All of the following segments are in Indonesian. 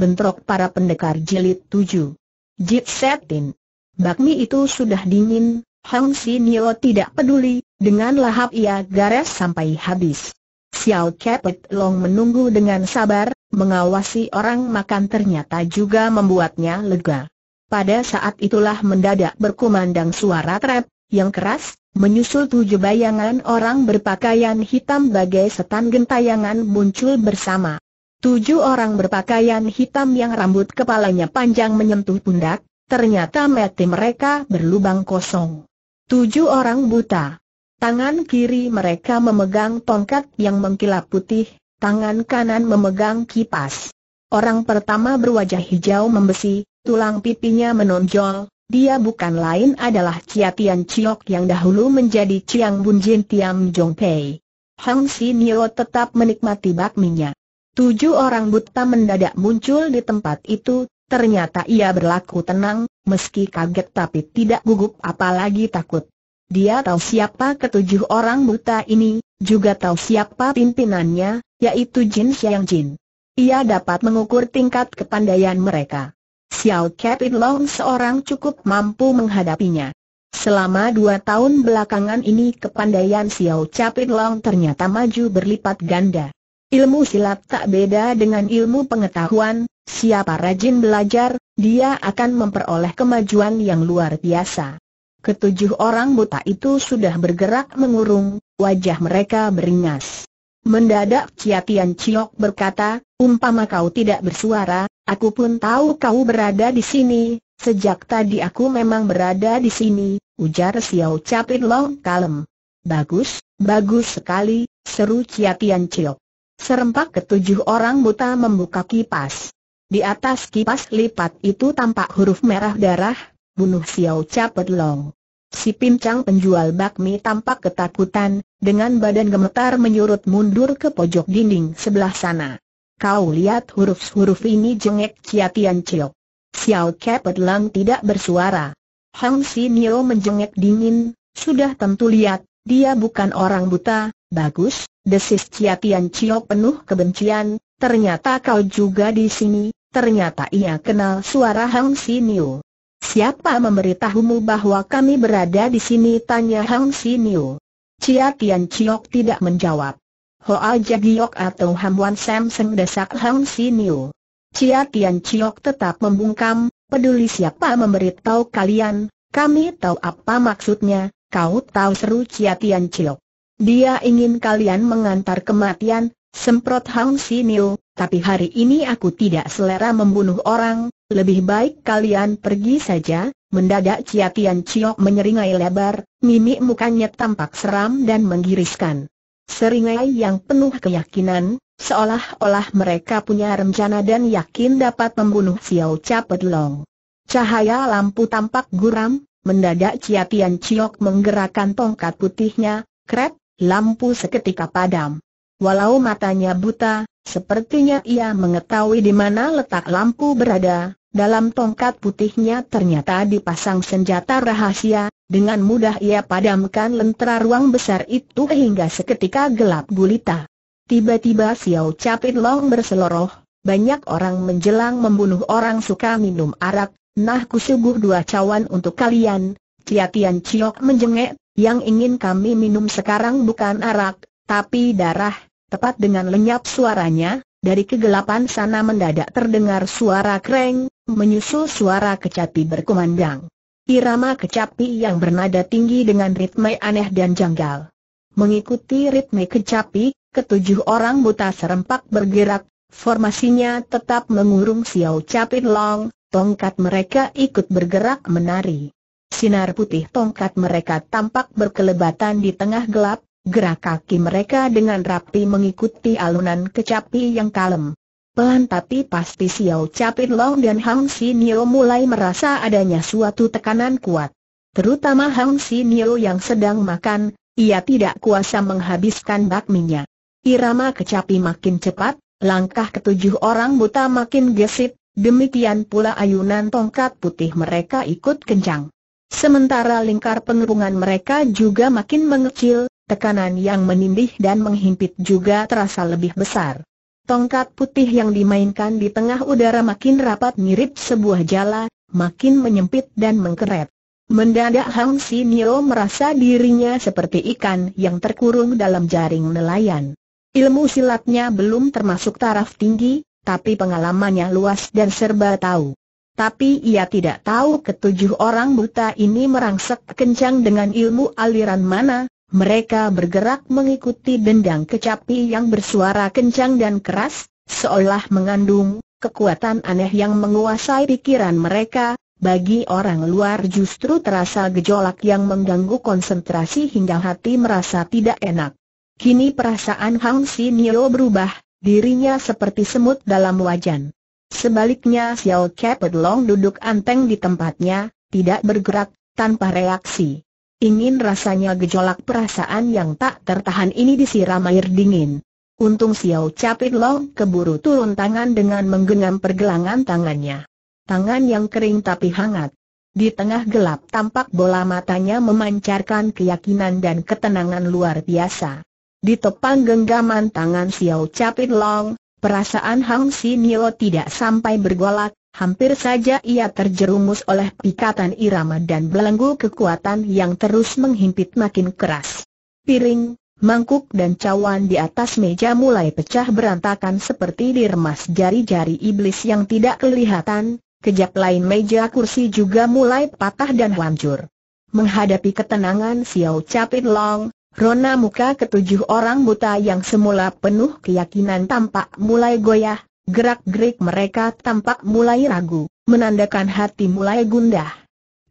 Bentrok para pendekar jilid 7. Jit Setin. Bakmi itu sudah dingin, Hang Nio tidak peduli, dengan lahap ia gares sampai habis. Xiao Kepet Long menunggu dengan sabar, mengawasi orang makan ternyata juga membuatnya lega. Pada saat itulah mendadak berkumandang suara trap, yang keras, menyusul tujuh bayangan orang berpakaian hitam bagai setan gentayangan muncul bersama. Tujuh orang berpakaian hitam yang rambut kepalanya panjang menyentuh pundak, ternyata mati mereka berlubang kosong. Tujuh orang buta. Tangan kiri mereka memegang tongkat yang mengkilap putih, tangan kanan memegang kipas. Orang pertama berwajah hijau membesi, tulang pipinya menonjol, dia bukan lain adalah Chia Tian Chiok yang dahulu menjadi Chiang Jin Tiam Jong Pei. Hang Nio tetap menikmati bakminya. Tujuh orang buta mendadak muncul di tempat itu, ternyata ia berlaku tenang, meski kaget tapi tidak gugup apalagi takut. Dia tahu siapa ketujuh orang buta ini, juga tahu siapa pimpinannya, yaitu Jin Xiang Jin. Ia dapat mengukur tingkat kepandaian mereka. Xiao Kevin Long seorang cukup mampu menghadapinya. Selama dua tahun belakangan ini kepandaian Xiao Capit Long ternyata maju berlipat ganda. Ilmu silat tak beda dengan ilmu pengetahuan, siapa rajin belajar, dia akan memperoleh kemajuan yang luar biasa. Ketujuh orang buta itu sudah bergerak mengurung, wajah mereka beringas. Mendadak Chia Tian Chiok berkata, umpama kau tidak bersuara, aku pun tahu kau berada di sini, sejak tadi aku memang berada di sini, ujar Xiao Capit Long kalem. Bagus, bagus sekali, seru Chia Tian Chiok. Serempak ketujuh orang buta membuka kipas. Di atas kipas lipat itu tampak huruf merah darah, bunuh Xiao Capet Long. Si pincang penjual bakmi tampak ketakutan, dengan badan gemetar menyurut mundur ke pojok dinding sebelah sana. Kau lihat huruf-huruf ini jengek Chia Tian Chiu. Xiao Capet Long tidak bersuara. Hang Si Nio menjengek dingin, sudah tentu lihat, dia bukan orang buta, bagus, Desis Cia Tian Cio penuh kebencian, ternyata kau juga di sini, ternyata ia kenal suara Hang Niu. Siapa memberitahumu bahwa kami berada di sini? Tanya Hang Niu. Cia Tian Cio tidak menjawab. Hoa Jagiok atau Hamwan Samseng desak Hang Niu. Cia Tian Cio tetap membungkam, peduli siapa memberitahu kalian, kami tahu apa maksudnya, kau tahu seru Cia Tian Cio. Dia ingin kalian mengantar kematian, semprot Hang Siniu, tapi hari ini aku tidak selera membunuh orang, lebih baik kalian pergi saja. Mendadak Chia Tian Chiok menyeringai lebar, mimik mukanya tampak seram dan menggiriskan. Seringai yang penuh keyakinan, seolah-olah mereka punya rencana dan yakin dapat membunuh Xiao Cha Long. Cahaya lampu tampak guram, mendadak Chia Tian Chiok menggerakkan tongkat putihnya, Krep, lampu seketika padam. Walau matanya buta, sepertinya ia mengetahui di mana letak lampu berada, dalam tongkat putihnya ternyata dipasang senjata rahasia, dengan mudah ia padamkan lentera ruang besar itu hingga seketika gelap gulita. Tiba-tiba Xiao Capit Long berseloroh, banyak orang menjelang membunuh orang suka minum arak, nah kusuguh dua cawan untuk kalian, Cia Tian Chiok menjengek yang ingin kami minum sekarang bukan arak, tapi darah, tepat dengan lenyap suaranya, dari kegelapan sana mendadak terdengar suara kreng, menyusul suara kecapi berkumandang. Irama kecapi yang bernada tinggi dengan ritme aneh dan janggal. Mengikuti ritme kecapi, ketujuh orang buta serempak bergerak, formasinya tetap mengurung Xiao Capit Long, tongkat mereka ikut bergerak menari. Sinar putih tongkat mereka tampak berkelebatan di tengah gelap, gerak kaki mereka dengan rapi mengikuti alunan kecapi yang kalem. Pelan tapi pasti Xiao Capit Long dan Hang Si Nio mulai merasa adanya suatu tekanan kuat. Terutama Hang Si Nio yang sedang makan, ia tidak kuasa menghabiskan bakminya. Irama kecapi makin cepat, langkah ketujuh orang buta makin gesit, demikian pula ayunan tongkat putih mereka ikut kencang. Sementara lingkar pengerungan mereka juga makin mengecil, tekanan yang menindih dan menghimpit juga terasa lebih besar. Tongkat putih yang dimainkan di tengah udara makin rapat mirip sebuah jala, makin menyempit dan mengkeret. Mendadak Hang Nio merasa dirinya seperti ikan yang terkurung dalam jaring nelayan. Ilmu silatnya belum termasuk taraf tinggi, tapi pengalamannya luas dan serba tahu. Tapi ia tidak tahu ketujuh orang buta ini merangsek kencang dengan ilmu aliran mana, mereka bergerak mengikuti dendang kecapi yang bersuara kencang dan keras, seolah mengandung kekuatan aneh yang menguasai pikiran mereka, bagi orang luar justru terasa gejolak yang mengganggu konsentrasi hingga hati merasa tidak enak. Kini perasaan Hang Nio berubah, dirinya seperti semut dalam wajan. Sebaliknya Xiao Capet Long duduk anteng di tempatnya, tidak bergerak, tanpa reaksi. Ingin rasanya gejolak perasaan yang tak tertahan ini disiram air dingin. Untung Xiao Capit Long keburu turun tangan dengan menggenggam pergelangan tangannya. Tangan yang kering tapi hangat. Di tengah gelap tampak bola matanya memancarkan keyakinan dan ketenangan luar biasa. Di tepang genggaman tangan Xiao Capit Long, Perasaan Hang Nio tidak sampai bergolak, hampir saja ia terjerumus oleh pikatan irama dan belenggu kekuatan yang terus menghimpit makin keras. Piring, mangkuk dan cawan di atas meja mulai pecah berantakan seperti diremas jari-jari iblis yang tidak kelihatan, kejap lain meja kursi juga mulai patah dan hancur. Menghadapi ketenangan Xiao Chapin Long, Rona muka ketujuh orang buta yang semula penuh keyakinan tampak mulai goyah, gerak-gerik mereka tampak mulai ragu, menandakan hati mulai gundah.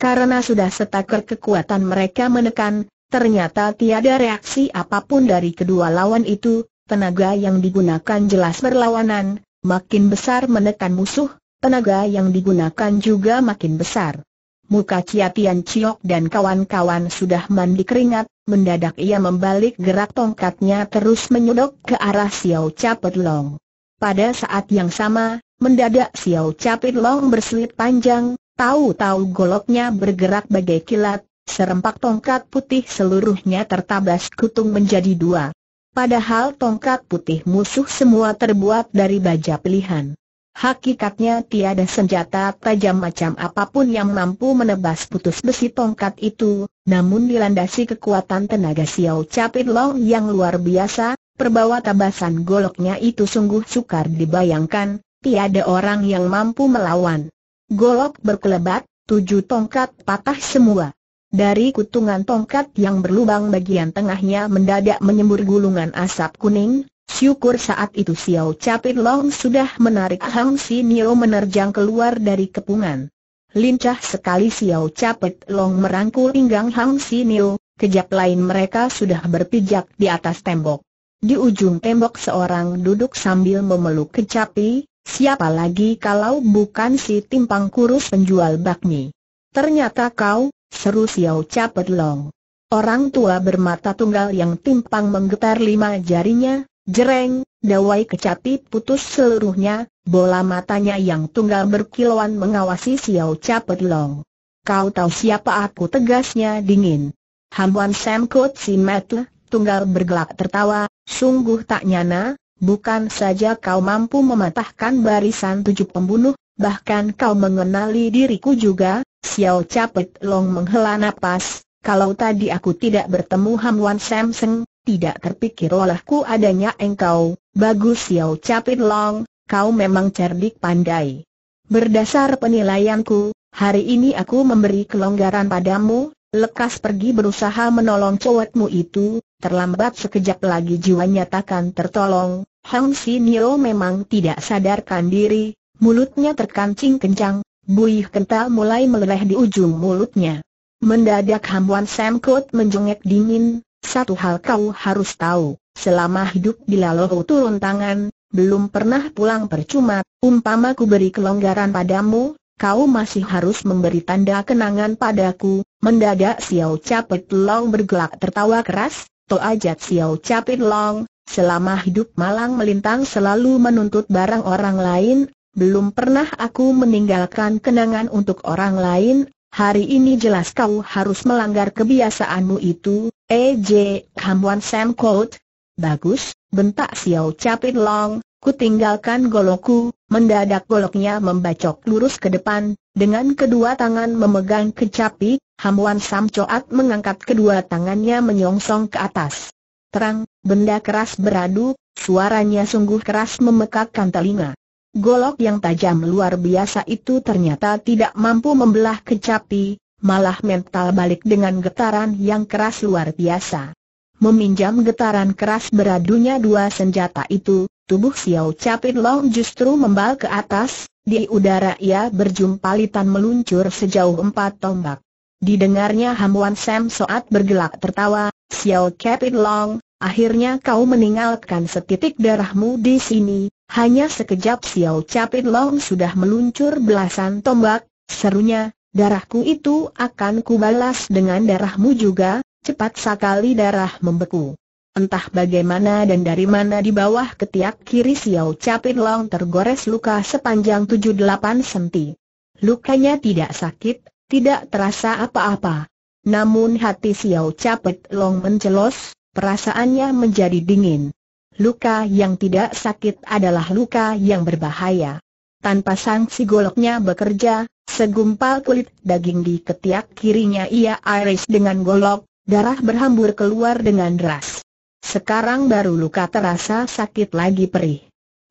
Karena sudah setaker kekuatan mereka menekan, ternyata tiada reaksi apapun dari kedua lawan itu, tenaga yang digunakan jelas berlawanan, makin besar menekan musuh, tenaga yang digunakan juga makin besar. Muka Ciatian Tian Chiok dan kawan-kawan sudah mandi keringat, Mendadak ia membalik gerak tongkatnya terus menyodok ke arah Xiao Capit Long. Pada saat yang sama, mendadak Xiao Capit Long berselit panjang, tahu-tahu goloknya bergerak bagai kilat, serempak tongkat putih seluruhnya tertabas kutung menjadi dua. Padahal tongkat putih musuh semua terbuat dari baja pilihan. Hakikatnya tiada senjata tajam macam apapun yang mampu menebas putus besi tongkat itu, namun dilandasi kekuatan tenaga Xiao Capit Long yang luar biasa, perbawa tabasan goloknya itu sungguh sukar dibayangkan, tiada orang yang mampu melawan. Golok berkelebat, tujuh tongkat patah semua. Dari kutungan tongkat yang berlubang bagian tengahnya mendadak menyembur gulungan asap kuning, Syukur saat itu Xiao Capit Long sudah menarik Hang Si Nio menerjang keluar dari kepungan. Lincah sekali Xiao Capit Long merangkul pinggang Hang Si Nio, kejap lain mereka sudah berpijak di atas tembok. Di ujung tembok seorang duduk sambil memeluk kecapi, siapa lagi kalau bukan si timpang kurus penjual bakmi. Ternyata kau, seru Xiao Capit Long. Orang tua bermata tunggal yang timpang menggetar lima jarinya, Jereng, dawai kecapi putus seluruhnya, bola matanya yang tunggal berkilauan mengawasi Xiao Capet Long. Kau tahu siapa aku tegasnya dingin. Hambuan Sam Kut si Metle, tunggal bergelak tertawa, sungguh tak nyana, bukan saja kau mampu mematahkan barisan tujuh pembunuh, bahkan kau mengenali diriku juga, Xiao Capet Long menghela napas, kalau tadi aku tidak bertemu Hamwan Samseng, tidak terpikir olehku adanya engkau, bagus Xiao Capit Long, kau memang cerdik pandai. Berdasar penilaianku, hari ini aku memberi kelonggaran padamu, lekas pergi berusaha menolong cowokmu itu, terlambat sekejap lagi jiwanya takkan tertolong. Hang Si Nio memang tidak sadarkan diri, mulutnya terkancing kencang, buih kental mulai meleleh di ujung mulutnya. Mendadak Hamwan Samkot menjengek dingin, satu hal kau harus tahu, selama hidup di Laloho turun tangan, belum pernah pulang percuma, umpama ku beri kelonggaran padamu, kau masih harus memberi tanda kenangan padaku. Mendadak Xiao Capit Long bergelak tertawa keras, ajat Xiao Capit Long, selama hidup malang melintang selalu menuntut barang orang lain, belum pernah aku meninggalkan kenangan untuk orang lain, hari ini jelas kau harus melanggar kebiasaanmu itu, EJ, Hamwan Sam Quote Bagus, bentak Xiao Capit Long, ku tinggalkan golokku, mendadak goloknya membacok lurus ke depan, dengan kedua tangan memegang kecapi, Hamwan Sam Coat mengangkat kedua tangannya menyongsong ke atas. Terang, benda keras beradu, suaranya sungguh keras memekakkan telinga. Golok yang tajam luar biasa itu ternyata tidak mampu membelah kecapi, malah mental balik dengan getaran yang keras luar biasa. Meminjam getaran keras beradunya dua senjata itu, tubuh Xiao Capit Long justru membal ke atas, di udara ia berjumpalitan meluncur sejauh empat tombak. Didengarnya hamuan Sam Soat bergelak tertawa, Xiao Capit Long, akhirnya kau meninggalkan setitik darahmu di sini, hanya sekejap Xiao Capit Long sudah meluncur belasan tombak, serunya, Darahku itu akan kubalas dengan darahmu juga, cepat sekali darah membeku. Entah bagaimana dan dari mana di bawah ketiak kiri Xiao Capit Long tergores luka sepanjang 7-8 senti. Lukanya tidak sakit, tidak terasa apa-apa. Namun hati Xiao Capit Long mencelos, perasaannya menjadi dingin. Luka yang tidak sakit adalah luka yang berbahaya. Tanpa sanksi goloknya bekerja, segumpal kulit daging di ketiak kirinya ia iris dengan golok, darah berhambur keluar dengan deras. Sekarang baru luka terasa sakit lagi perih.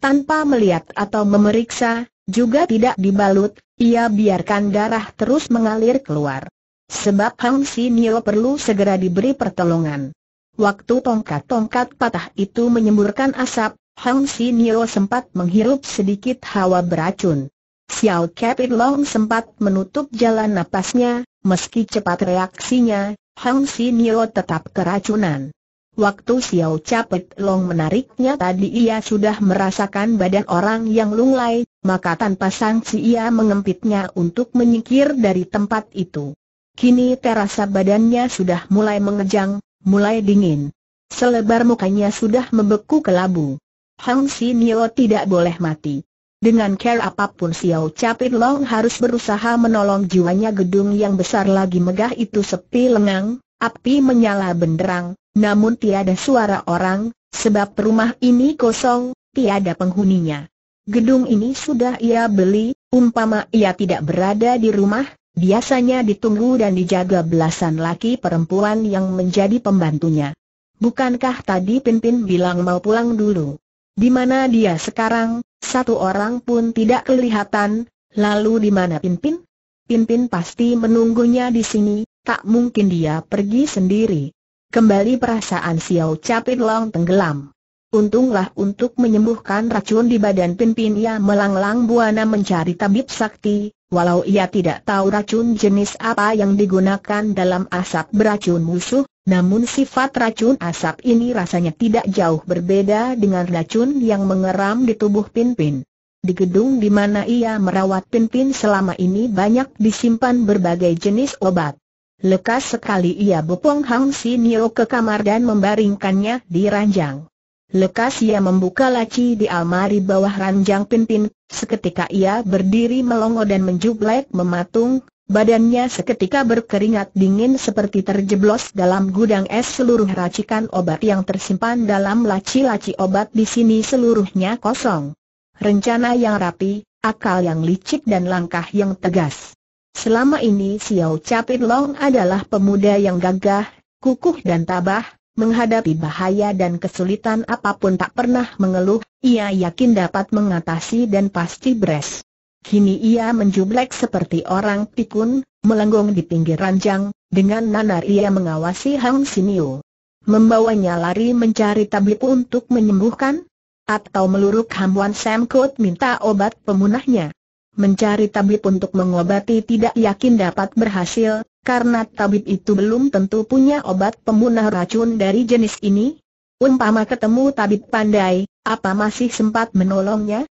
Tanpa melihat atau memeriksa, juga tidak dibalut, ia biarkan darah terus mengalir keluar. Sebab Hang Nio perlu segera diberi pertolongan. Waktu tongkat-tongkat patah itu menyemburkan asap, Hang Nio sempat menghirup sedikit hawa beracun. Xiao Capit Long sempat menutup jalan napasnya, meski cepat reaksinya, Hang Nio tetap keracunan. Waktu Xiao Capit Long menariknya tadi ia sudah merasakan badan orang yang lunglai, maka tanpa sanksi ia mengempitnya untuk menyingkir dari tempat itu. Kini terasa badannya sudah mulai mengejang, mulai dingin. Selebar mukanya sudah membeku kelabu. Hang Nio tidak boleh mati. Dengan care apapun Xiao Capit Long harus berusaha menolong jiwanya gedung yang besar lagi megah itu sepi lengang, api menyala benderang, namun tiada suara orang, sebab rumah ini kosong, tiada penghuninya. Gedung ini sudah ia beli, umpama ia tidak berada di rumah, biasanya ditunggu dan dijaga belasan laki perempuan yang menjadi pembantunya. Bukankah tadi Pimpin bilang mau pulang dulu? Di mana dia sekarang, satu orang pun tidak kelihatan, lalu di mana Pimpin? Pimpin pasti menunggunya di sini, tak mungkin dia pergi sendiri. Kembali perasaan Xiao Capit Long tenggelam. Untunglah untuk menyembuhkan racun di badan Pimpin ia melanglang buana mencari tabib sakti, walau ia tidak tahu racun jenis apa yang digunakan dalam asap beracun musuh, namun sifat racun asap ini rasanya tidak jauh berbeda dengan racun yang mengeram di tubuh Pinpin. Di gedung di mana ia merawat Pinpin selama ini banyak disimpan berbagai jenis obat. Lekas sekali ia bopong Hang Si Nio ke kamar dan membaringkannya di ranjang. Lekas ia membuka laci di almari bawah ranjang Pinpin, seketika ia berdiri melongo dan menjublek mematung, Badannya seketika berkeringat dingin seperti terjeblos dalam gudang es seluruh racikan obat yang tersimpan dalam laci-laci obat di sini seluruhnya kosong. Rencana yang rapi, akal yang licik dan langkah yang tegas. Selama ini Xiao Capit Long adalah pemuda yang gagah, kukuh dan tabah, menghadapi bahaya dan kesulitan apapun tak pernah mengeluh, ia yakin dapat mengatasi dan pasti beres. Kini ia menjublek seperti orang pikun, melenggong di pinggir ranjang, dengan nanar ia mengawasi Hang Sinio. Membawanya lari mencari tabib untuk menyembuhkan? Atau meluruk hambuan Sam Kut minta obat pemunahnya? Mencari tabib untuk mengobati tidak yakin dapat berhasil, karena tabib itu belum tentu punya obat pemunah racun dari jenis ini. Umpama ketemu tabib pandai, apa masih sempat menolongnya?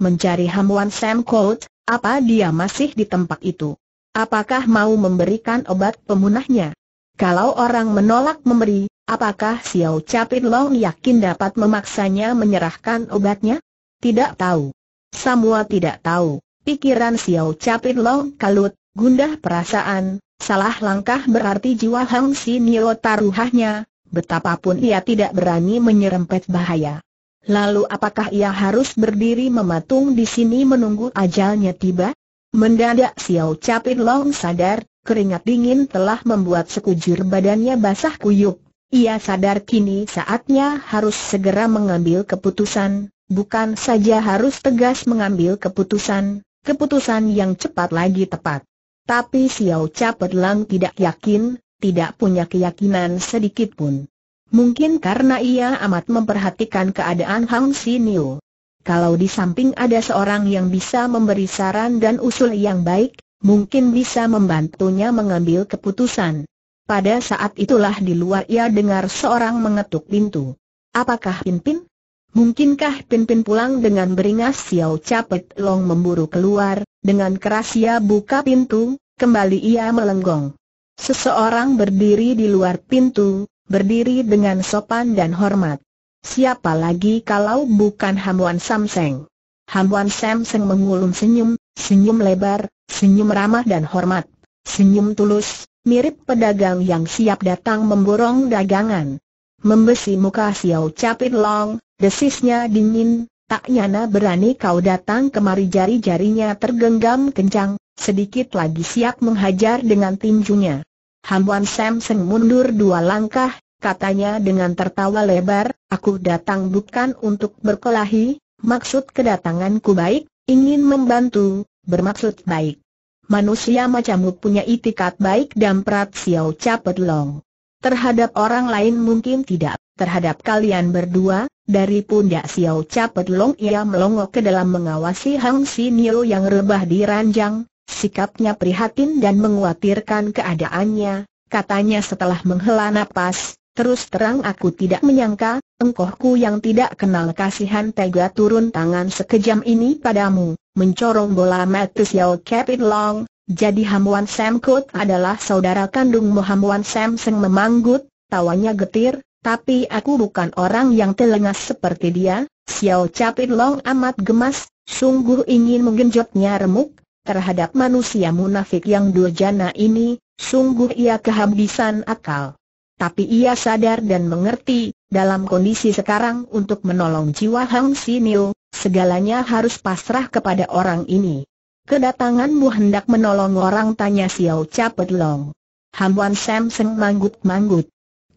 mencari hamuan Sam Colt, apa dia masih di tempat itu? Apakah mau memberikan obat pemunahnya? Kalau orang menolak memberi, apakah Xiao Capit Long yakin dapat memaksanya menyerahkan obatnya? Tidak tahu. Semua tidak tahu. Pikiran Xiao Capit Long kalut, gundah perasaan, salah langkah berarti jiwa Hang Si Nio taruhahnya, betapapun ia tidak berani menyerempet bahaya. Lalu apakah ia harus berdiri mematung di sini menunggu ajalnya tiba? Mendadak Xiao Capit Long sadar, keringat dingin telah membuat sekujur badannya basah kuyup. Ia sadar kini saatnya harus segera mengambil keputusan, bukan saja harus tegas mengambil keputusan, keputusan yang cepat lagi tepat. Tapi Xiao Capit Long tidak yakin, tidak punya keyakinan sedikit pun. Mungkin karena ia amat memperhatikan keadaan Hang Niu. Kalau di samping ada seorang yang bisa memberi saran dan usul yang baik, mungkin bisa membantunya mengambil keputusan. Pada saat itulah di luar ia dengar seorang mengetuk pintu. Apakah Pinpin? Mungkinkah Pinpin pulang dengan beringas Xiao Capet Long memburu keluar, dengan keras ia buka pintu, kembali ia melenggong. Seseorang berdiri di luar pintu, berdiri dengan sopan dan hormat. Siapa lagi kalau bukan Hamuan Samseng? Hamuan Samseng mengulum senyum, senyum lebar, senyum ramah dan hormat, senyum tulus, mirip pedagang yang siap datang memborong dagangan. Membesi muka Xiao Capit Long, desisnya dingin, tak nyana berani kau datang kemari jari-jarinya tergenggam kencang, sedikit lagi siap menghajar dengan tinjunya. Hamwan Samseng mundur dua langkah, katanya dengan tertawa lebar, aku datang bukan untuk berkelahi, maksud kedatanganku baik, ingin membantu, bermaksud baik. Manusia macammu punya itikat baik dan prat siau capet long. Terhadap orang lain mungkin tidak, terhadap kalian berdua, dari pundak siau capet long ia melongok ke dalam mengawasi Hang Nio yang rebah di ranjang, Sikapnya prihatin dan menguatirkan keadaannya, katanya setelah menghela nafas. terus terang aku tidak menyangka, engkohku yang tidak kenal kasihan tega turun tangan sekejam ini padamu, mencorong bola mati Xiao Kepit Long, jadi Hamuan Sam Kut adalah saudara kandung Hamuan Sam Seng memanggut, tawanya getir, tapi aku bukan orang yang telengas seperti dia, Xiao Capit Long amat gemas, sungguh ingin menggenjotnya remuk, terhadap manusia munafik yang durjana ini, sungguh ia kehabisan akal. Tapi ia sadar dan mengerti, dalam kondisi sekarang untuk menolong jiwa Hang Sinio, segalanya harus pasrah kepada orang ini. Kedatanganmu hendak menolong orang tanya Xiao Capet Long. Ham Hamwan Seng manggut-manggut.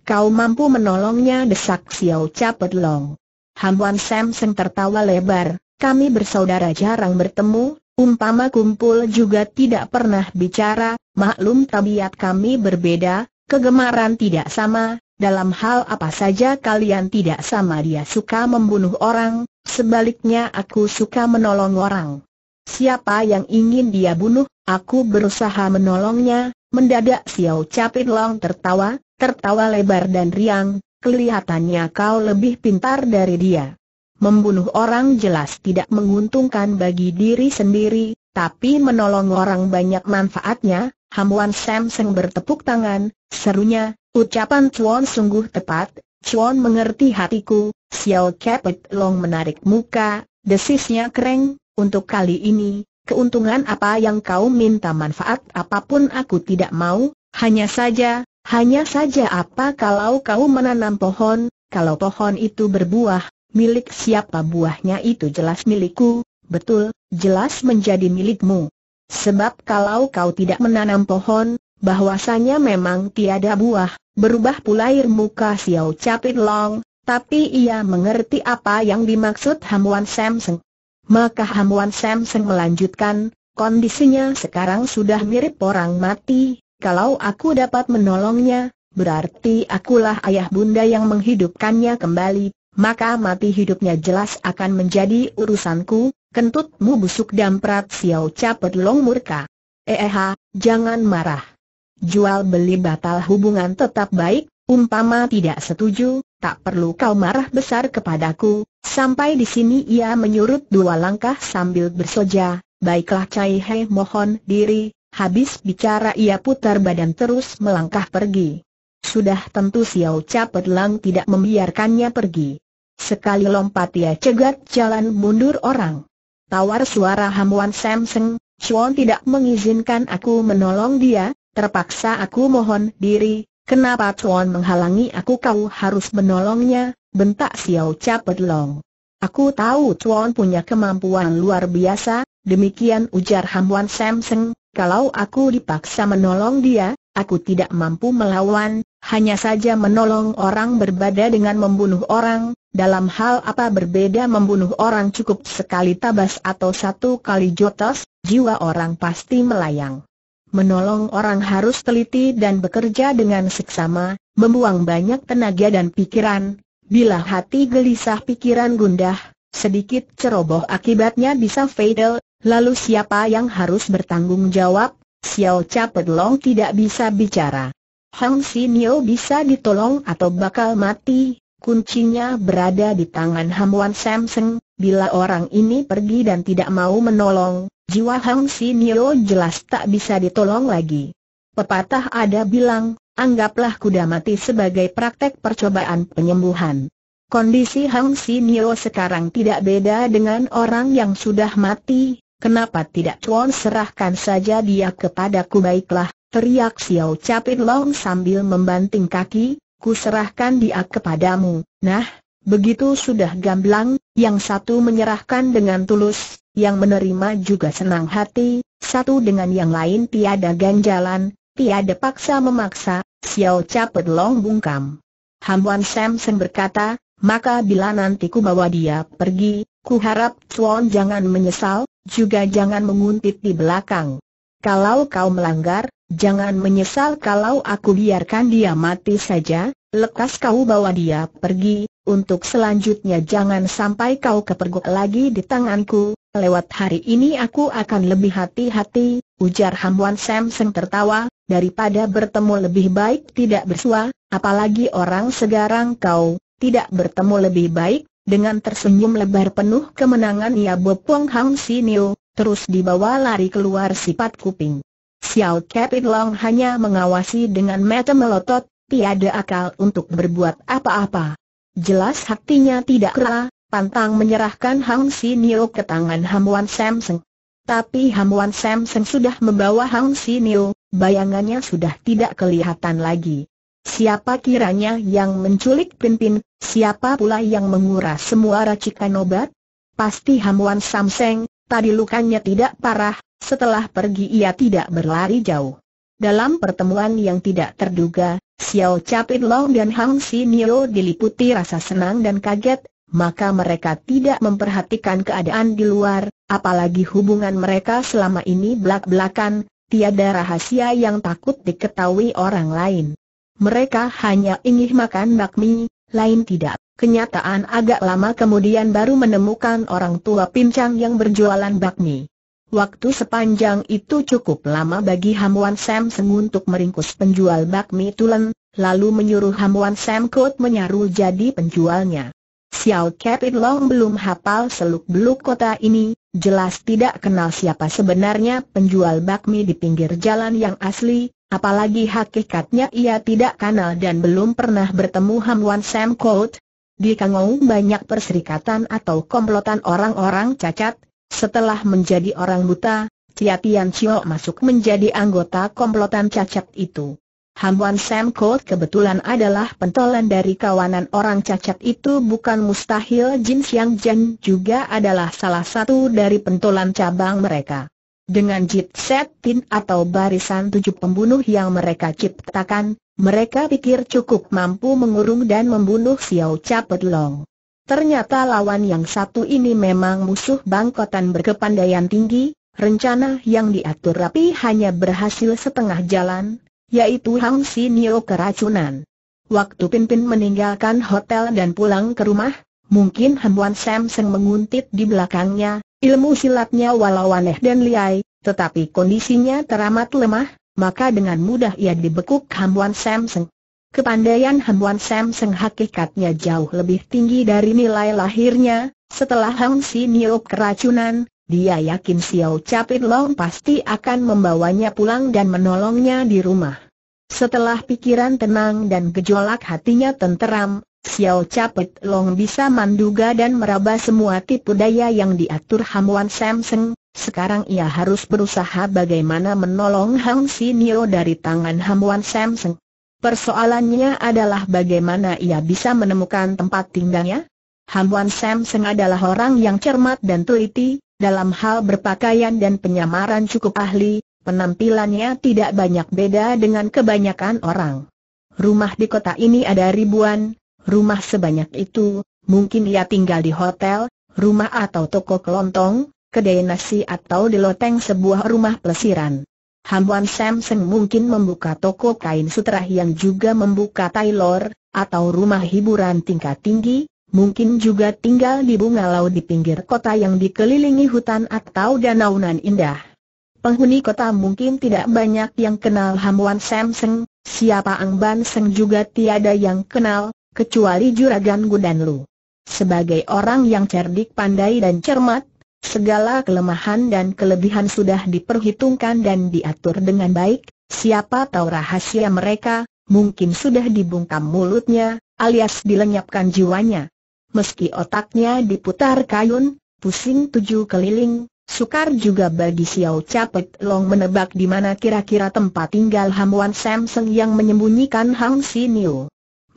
Kau mampu menolongnya desak Xiao Capet Long. Ham Wan Sam Seng tertawa lebar, kami bersaudara jarang bertemu, Umpama kumpul juga tidak pernah bicara, maklum tabiat kami berbeda, kegemaran tidak sama, dalam hal apa saja kalian tidak sama dia suka membunuh orang, sebaliknya aku suka menolong orang. Siapa yang ingin dia bunuh, aku berusaha menolongnya, mendadak Xiao Capit Long tertawa, tertawa lebar dan riang, kelihatannya kau lebih pintar dari dia. Membunuh orang jelas tidak menguntungkan bagi diri sendiri, tapi menolong orang banyak manfaatnya, Hamuan Sam seng bertepuk tangan, serunya, ucapan Chuan sungguh tepat, Chuan mengerti hatiku, Xiao Kepet Long menarik muka, desisnya kering. untuk kali ini, keuntungan apa yang kau minta manfaat apapun aku tidak mau, hanya saja, hanya saja apa kalau kau menanam pohon, kalau pohon itu berbuah, Milik siapa buahnya itu jelas milikku, betul, jelas menjadi milikmu. Sebab kalau kau tidak menanam pohon, bahwasanya memang tiada buah, berubah pula air muka Xiao Capit Long, tapi ia mengerti apa yang dimaksud Hamuan Samseng. Maka Hamuan Samseng melanjutkan, kondisinya sekarang sudah mirip orang mati, kalau aku dapat menolongnya, berarti akulah ayah bunda yang menghidupkannya kembali, maka mati hidupnya jelas akan menjadi urusanku, kentutmu busuk dan prat siau Capet Long murka. Eha, jangan marah. Jual beli batal hubungan tetap baik, umpama tidak setuju, tak perlu kau marah besar kepadaku. Sampai di sini ia menyurut dua langkah sambil bersoja, baiklah Cai He mohon diri, habis bicara ia putar badan terus melangkah pergi. Sudah tentu Xiao Capet Lang tidak membiarkannya pergi. Sekali lompat ia cegat jalan mundur orang. Tawar suara Hamuan Samseng, Chuan tidak mengizinkan aku menolong dia, terpaksa aku mohon diri, kenapa Chuan menghalangi aku kau harus menolongnya, bentak Xiao Capet Long. Aku tahu Chuan punya kemampuan luar biasa, demikian ujar Hamuan Samseng, kalau aku dipaksa menolong dia, aku tidak mampu melawan, hanya saja menolong orang berbeda dengan membunuh orang, dalam hal apa berbeda membunuh orang cukup sekali tabas atau satu kali jotos, jiwa orang pasti melayang. Menolong orang harus teliti dan bekerja dengan seksama, membuang banyak tenaga dan pikiran, bila hati gelisah pikiran gundah, sedikit ceroboh akibatnya bisa fatal, lalu siapa yang harus bertanggung jawab? Xiao Long tidak bisa bicara. Hang Sinio bisa ditolong atau bakal mati, kuncinya berada di tangan Hamuan Samseng, bila orang ini pergi dan tidak mau menolong, jiwa Hang Sinio jelas tak bisa ditolong lagi. Pepatah ada bilang, anggaplah kuda mati sebagai praktek percobaan penyembuhan. Kondisi Hang Sinio sekarang tidak beda dengan orang yang sudah mati, Kenapa tidak Tuan serahkan saja dia kepada kepadaku baiklah, teriak Xiao Capit Long sambil membanting kaki, ku serahkan dia kepadamu. Nah, begitu sudah gamblang, yang satu menyerahkan dengan tulus, yang menerima juga senang hati, satu dengan yang lain tiada ganjalan, tiada paksa memaksa, Xiao Capit Long bungkam. Hamwan Samson berkata, maka bila nanti ku bawa dia pergi, ku harap Tuan jangan menyesal, juga jangan menguntit di belakang. Kalau kau melanggar, jangan menyesal kalau aku biarkan dia mati saja, lekas kau bawa dia pergi, untuk selanjutnya jangan sampai kau kepergok lagi di tanganku, lewat hari ini aku akan lebih hati-hati, ujar Hamwan Samseng tertawa, daripada bertemu lebih baik tidak bersuah, apalagi orang segarang kau, tidak bertemu lebih baik, dengan tersenyum lebar penuh kemenangan ia bopong Hang Niu, terus dibawa lari keluar sifat kuping. Xiao Capit Long hanya mengawasi dengan mata melotot, tiada akal untuk berbuat apa-apa. Jelas hatinya tidak rela, pantang menyerahkan Hang Niu ke tangan Hamuan Samseng. Tapi Hamuan Samseng sudah membawa Hang Niu, bayangannya sudah tidak kelihatan lagi. Siapa kiranya yang menculik pimpin? siapa pula yang menguras semua racikan obat? Pasti Hamuan Samseng, tadi lukanya tidak parah, setelah pergi ia tidak berlari jauh. Dalam pertemuan yang tidak terduga, Xiao Capit Long dan Hang Nio diliputi rasa senang dan kaget, maka mereka tidak memperhatikan keadaan di luar, apalagi hubungan mereka selama ini belak-belakan, tiada rahasia yang takut diketahui orang lain. Mereka hanya ingin makan bakmi, lain tidak. Kenyataan agak lama kemudian baru menemukan orang tua pincang yang berjualan bakmi. Waktu sepanjang itu cukup lama bagi Hamuan Sam Seng untuk meringkus penjual bakmi tulen, lalu menyuruh Hamuan Sam Kut menyaruh jadi penjualnya. Xiao Capit Long belum hafal seluk-beluk kota ini, Jelas tidak kenal siapa sebenarnya penjual bakmi di pinggir jalan yang asli, apalagi hakikatnya ia tidak kenal dan belum pernah bertemu Hamwan Sam Coat. Di Kangou banyak perserikatan atau komplotan orang-orang cacat, setelah menjadi orang buta, Tia Tian masuk menjadi anggota komplotan cacat itu. Wan Sam Kot kebetulan adalah pentolan dari kawanan orang cacat itu bukan mustahil Jin Xiang Jen juga adalah salah satu dari pentolan cabang mereka. Dengan Jit Set Tin atau barisan tujuh pembunuh yang mereka ciptakan, mereka pikir cukup mampu mengurung dan membunuh Xiao Capet Long. Ternyata lawan yang satu ini memang musuh bangkotan berkepandaian tinggi, rencana yang diatur rapi hanya berhasil setengah jalan, yaitu Hang Nio keracunan. Waktu Pimpin meninggalkan hotel dan pulang ke rumah, mungkin Sam Seng menguntit di belakangnya, ilmu silatnya walau aneh dan liai, tetapi kondisinya teramat lemah, maka dengan mudah ia dibekuk Sam Seng. Kepandaian Sam Seng hakikatnya jauh lebih tinggi dari nilai lahirnya, setelah Hang Nio keracunan, dia yakin Xiao Capit Long pasti akan membawanya pulang dan menolongnya di rumah. Setelah pikiran tenang dan gejolak hatinya tenteram, Xiao Capit Long bisa manduga dan meraba semua tipu daya yang diatur Hamwan Samsung. Sekarang ia harus berusaha bagaimana menolong Hang Sinio dari tangan Hamwan Samsung. Persoalannya adalah bagaimana ia bisa menemukan tempat tinggalnya? Hamwan Samsung adalah orang yang cermat dan teliti, dalam hal berpakaian dan penyamaran cukup ahli, penampilannya tidak banyak beda dengan kebanyakan orang. Rumah di kota ini ada ribuan, rumah sebanyak itu, mungkin ia tinggal di hotel, rumah atau toko kelontong, kedai nasi atau di loteng sebuah rumah plesiran. Hambuan Samsung mungkin membuka toko kain sutra yang juga membuka tailor, atau rumah hiburan tingkat tinggi, mungkin juga tinggal di bunga laut di pinggir kota yang dikelilingi hutan atau danau nan indah. Penghuni kota mungkin tidak banyak yang kenal Hamuan Samseng, siapa Ang Ban Seng juga tiada yang kenal, kecuali Juragan Gudan Lu. Sebagai orang yang cerdik pandai dan cermat, segala kelemahan dan kelebihan sudah diperhitungkan dan diatur dengan baik, siapa tahu rahasia mereka, mungkin sudah dibungkam mulutnya, alias dilenyapkan jiwanya meski otaknya diputar kayun, pusing tujuh keliling, sukar juga bagi Xiao Capet Long menebak di mana kira-kira tempat tinggal Hamuan Samsung yang menyembunyikan Hang Niu.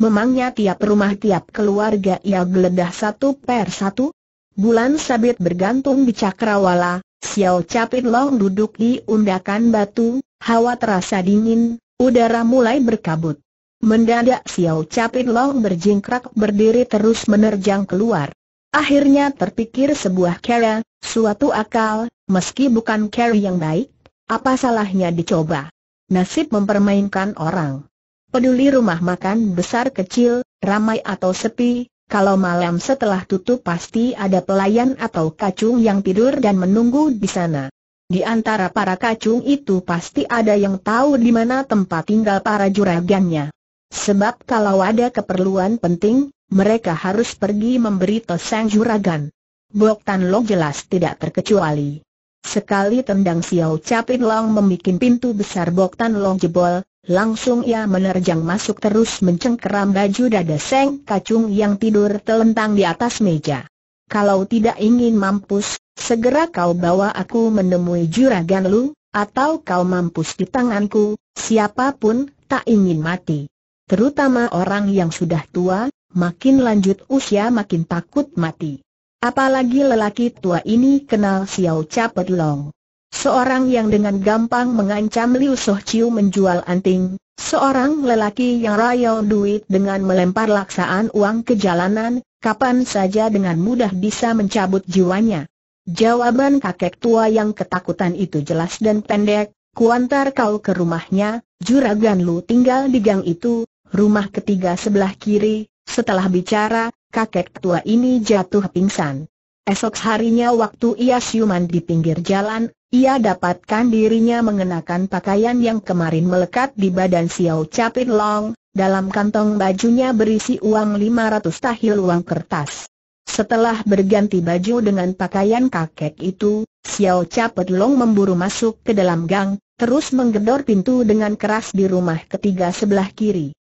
Memangnya tiap rumah tiap keluarga ia geledah satu per satu? Bulan sabit bergantung di cakrawala, Xiao Capit Long duduk di undakan batu, hawa terasa dingin, udara mulai berkabut. Mendadak Xiao Capit Long berjingkrak berdiri terus menerjang keluar. Akhirnya terpikir sebuah cara, suatu akal, meski bukan cara yang baik, apa salahnya dicoba. Nasib mempermainkan orang. Peduli rumah makan besar kecil, ramai atau sepi, kalau malam setelah tutup pasti ada pelayan atau kacung yang tidur dan menunggu di sana. Di antara para kacung itu pasti ada yang tahu di mana tempat tinggal para juragannya. Sebab kalau ada keperluan penting, mereka harus pergi memberi tosang juragan. Bok Tan Long jelas tidak terkecuali. Sekali tendang Xiao Capit Long membuat pintu besar Bok Tan Long jebol, langsung ia menerjang masuk terus mencengkeram baju dada Seng Kacung yang tidur telentang di atas meja. Kalau tidak ingin mampus, segera kau bawa aku menemui juragan lu, atau kau mampus di tanganku, siapapun tak ingin mati terutama orang yang sudah tua, makin lanjut usia makin takut mati. Apalagi lelaki tua ini kenal Xiao Capet Long. Seorang yang dengan gampang mengancam Liu Soh Chiu menjual anting, seorang lelaki yang rayau duit dengan melempar laksaan uang ke jalanan, kapan saja dengan mudah bisa mencabut jiwanya. Jawaban kakek tua yang ketakutan itu jelas dan pendek, kuantar kau ke rumahnya, Juragan Lu tinggal di gang itu, rumah ketiga sebelah kiri, setelah bicara, kakek tua ini jatuh pingsan. Esok harinya waktu ia siuman di pinggir jalan, ia dapatkan dirinya mengenakan pakaian yang kemarin melekat di badan Xiao Capit Long, dalam kantong bajunya berisi uang lima ratus tahil uang kertas. Setelah berganti baju dengan pakaian kakek itu, Xiao Capit Long memburu masuk ke dalam gang, terus menggedor pintu dengan keras di rumah ketiga sebelah kiri.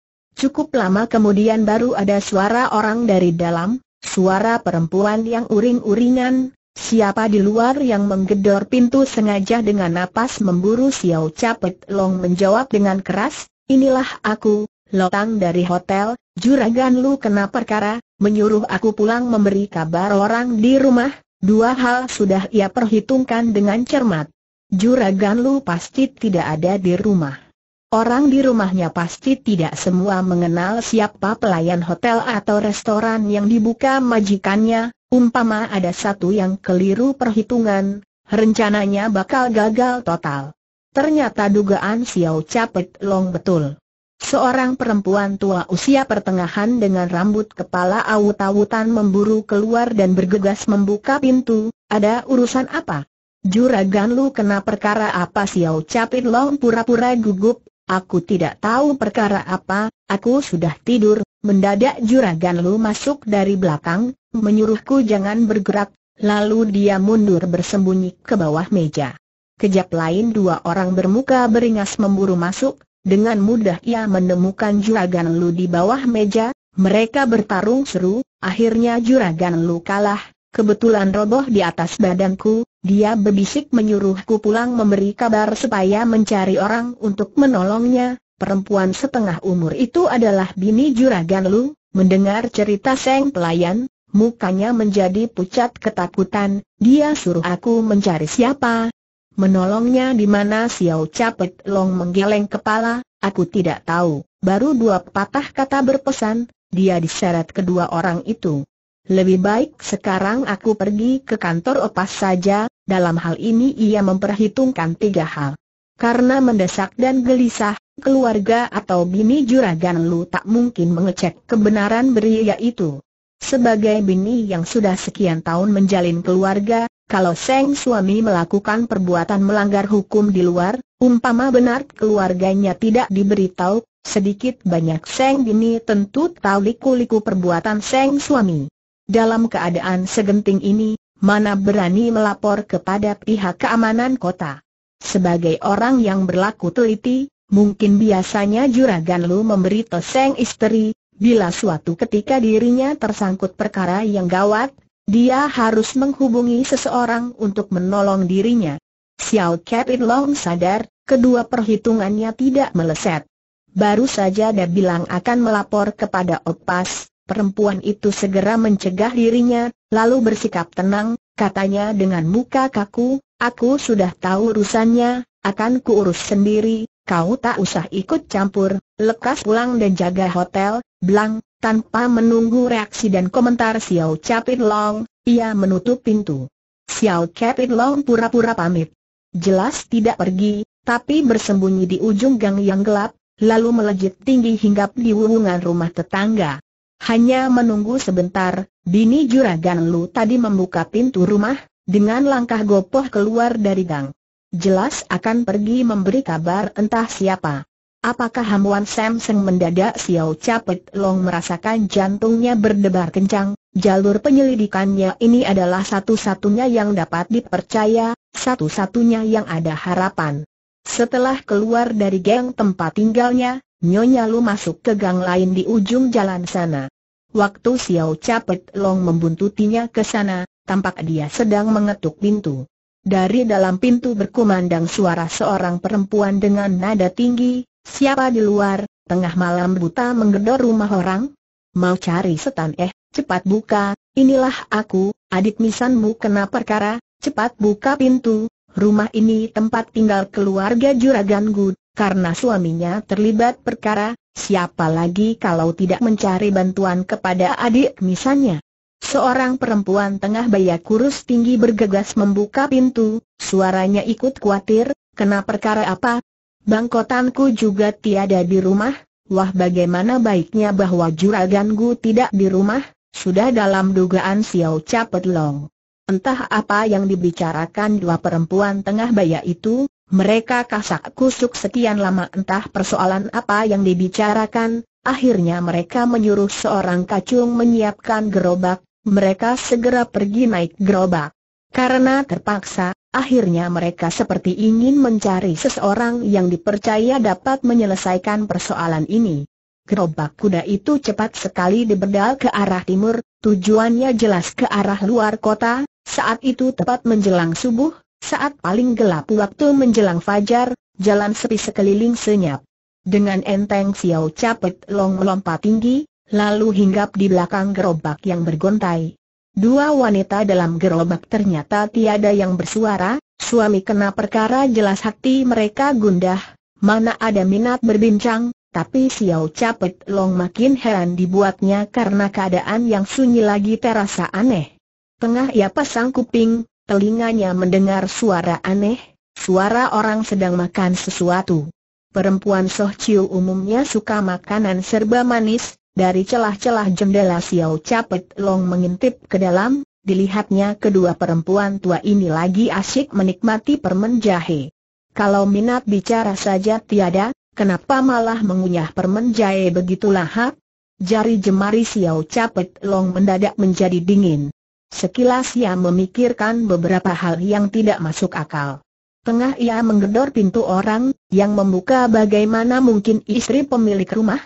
Cukup lama kemudian baru ada suara orang dari dalam, suara perempuan yang uring-uringan, siapa di luar yang menggedor pintu sengaja dengan napas memburu Xiao Capet Long menjawab dengan keras, inilah aku, lotang dari hotel, juragan lu kena perkara, menyuruh aku pulang memberi kabar orang di rumah, dua hal sudah ia perhitungkan dengan cermat. Juragan lu pasti tidak ada di rumah. Orang di rumahnya pasti tidak semua mengenal siapa pelayan hotel atau restoran yang dibuka majikannya, umpama ada satu yang keliru perhitungan, rencananya bakal gagal total. Ternyata dugaan Xiao Capet Long betul. Seorang perempuan tua usia pertengahan dengan rambut kepala awut-awutan memburu keluar dan bergegas membuka pintu, ada urusan apa? Juragan Lu kena perkara apa Xiao Capit Long pura-pura gugup, Aku tidak tahu perkara apa, aku sudah tidur, mendadak juragan Lu masuk dari belakang, menyuruhku jangan bergerak, lalu dia mundur bersembunyi ke bawah meja. Kejap lain dua orang bermuka beringas memburu masuk, dengan mudah ia menemukan juragan Lu di bawah meja, mereka bertarung seru, akhirnya juragan Lu kalah, kebetulan roboh di atas badanku, dia berbisik menyuruhku pulang memberi kabar supaya mencari orang untuk menolongnya, perempuan setengah umur itu adalah bini juragan Lu, mendengar cerita Seng pelayan, mukanya menjadi pucat ketakutan, dia suruh aku mencari siapa. Menolongnya di mana Xiao Capet Long menggeleng kepala, aku tidak tahu, baru dua patah kata berpesan, dia diseret kedua orang itu. Lebih baik sekarang aku pergi ke kantor opas saja, dalam hal ini ia memperhitungkan tiga hal. Karena mendesak dan gelisah, keluarga atau bini juragan Lu tak mungkin mengecek kebenaran beria itu. Sebagai bini yang sudah sekian tahun menjalin keluarga, kalau Seng suami melakukan perbuatan melanggar hukum di luar, umpama benar keluarganya tidak diberitahu, sedikit banyak Seng bini tentu tahu liku-liku perbuatan Seng suami. Dalam keadaan segenting ini, mana berani melapor kepada pihak keamanan kota. Sebagai orang yang berlaku teliti, mungkin biasanya juragan Lu memberi toseng istri, bila suatu ketika dirinya tersangkut perkara yang gawat, dia harus menghubungi seseorang untuk menolong dirinya. Xiao Capit Long sadar, kedua perhitungannya tidak meleset. Baru saja dia bilang akan melapor kepada Opas, perempuan itu segera mencegah dirinya, lalu bersikap tenang, katanya dengan muka kaku, aku sudah tahu urusannya, akan kuurus sendiri, kau tak usah ikut campur, lekas pulang dan jaga hotel, belang, tanpa menunggu reaksi dan komentar Xiao Capit Long, ia menutup pintu. Xiao Capit Long pura-pura pamit. Jelas tidak pergi, tapi bersembunyi di ujung gang yang gelap, lalu melejit tinggi hingga di wungan rumah tetangga. Hanya menunggu sebentar, Bini Juragan Lu tadi membuka pintu rumah, dengan langkah gopoh keluar dari gang. Jelas akan pergi memberi kabar entah siapa. Apakah hamuan Samseng mendadak Xiao Capet Long merasakan jantungnya berdebar kencang? Jalur penyelidikannya ini adalah satu-satunya yang dapat dipercaya, satu-satunya yang ada harapan. Setelah keluar dari geng tempat tinggalnya, Nyonya Lu masuk ke gang lain di ujung jalan sana. Waktu Xiao Capet Long membuntutinya ke sana, tampak dia sedang mengetuk pintu. Dari dalam pintu berkumandang suara seorang perempuan dengan nada tinggi, siapa di luar, tengah malam buta menggedor rumah orang? Mau cari setan eh, cepat buka, inilah aku, adik misanmu kena perkara, cepat buka pintu, rumah ini tempat tinggal keluarga juragan Gud. Karena suaminya terlibat perkara, siapa lagi kalau tidak mencari bantuan kepada adik misalnya? Seorang perempuan tengah baya kurus tinggi bergegas membuka pintu, suaranya ikut khawatir, kena perkara apa? Bangkotanku juga tiada di rumah, wah bagaimana baiknya bahwa juragan Gu tidak di rumah, sudah dalam dugaan Xiao Capet Long. Entah apa yang dibicarakan dua perempuan tengah baya itu, mereka kasak kusuk sekian lama entah persoalan apa yang dibicarakan, akhirnya mereka menyuruh seorang kacung menyiapkan gerobak, mereka segera pergi naik gerobak. Karena terpaksa, akhirnya mereka seperti ingin mencari seseorang yang dipercaya dapat menyelesaikan persoalan ini. Gerobak kuda itu cepat sekali diberdal ke arah timur, tujuannya jelas ke arah luar kota, saat itu tepat menjelang subuh, saat paling gelap waktu menjelang fajar, jalan sepi sekeliling senyap. Dengan enteng Xiao Capet Long melompat tinggi, lalu hinggap di belakang gerobak yang bergontai. Dua wanita dalam gerobak ternyata tiada yang bersuara, suami kena perkara jelas hati mereka gundah, mana ada minat berbincang, tapi Xiao Capet Long makin heran dibuatnya karena keadaan yang sunyi lagi terasa aneh. Tengah ia pasang kuping, telinganya mendengar suara aneh, suara orang sedang makan sesuatu. Perempuan Soh Chiu umumnya suka makanan serba manis, dari celah-celah jendela Xiao Capet Long mengintip ke dalam, dilihatnya kedua perempuan tua ini lagi asyik menikmati permen jahe. Kalau minat bicara saja tiada, kenapa malah mengunyah permen jahe begitu lahap? Jari jemari Xiao Capet Long mendadak menjadi dingin. Sekilas ia memikirkan beberapa hal yang tidak masuk akal. Tengah ia menggedor pintu orang, yang membuka bagaimana mungkin istri pemilik rumah?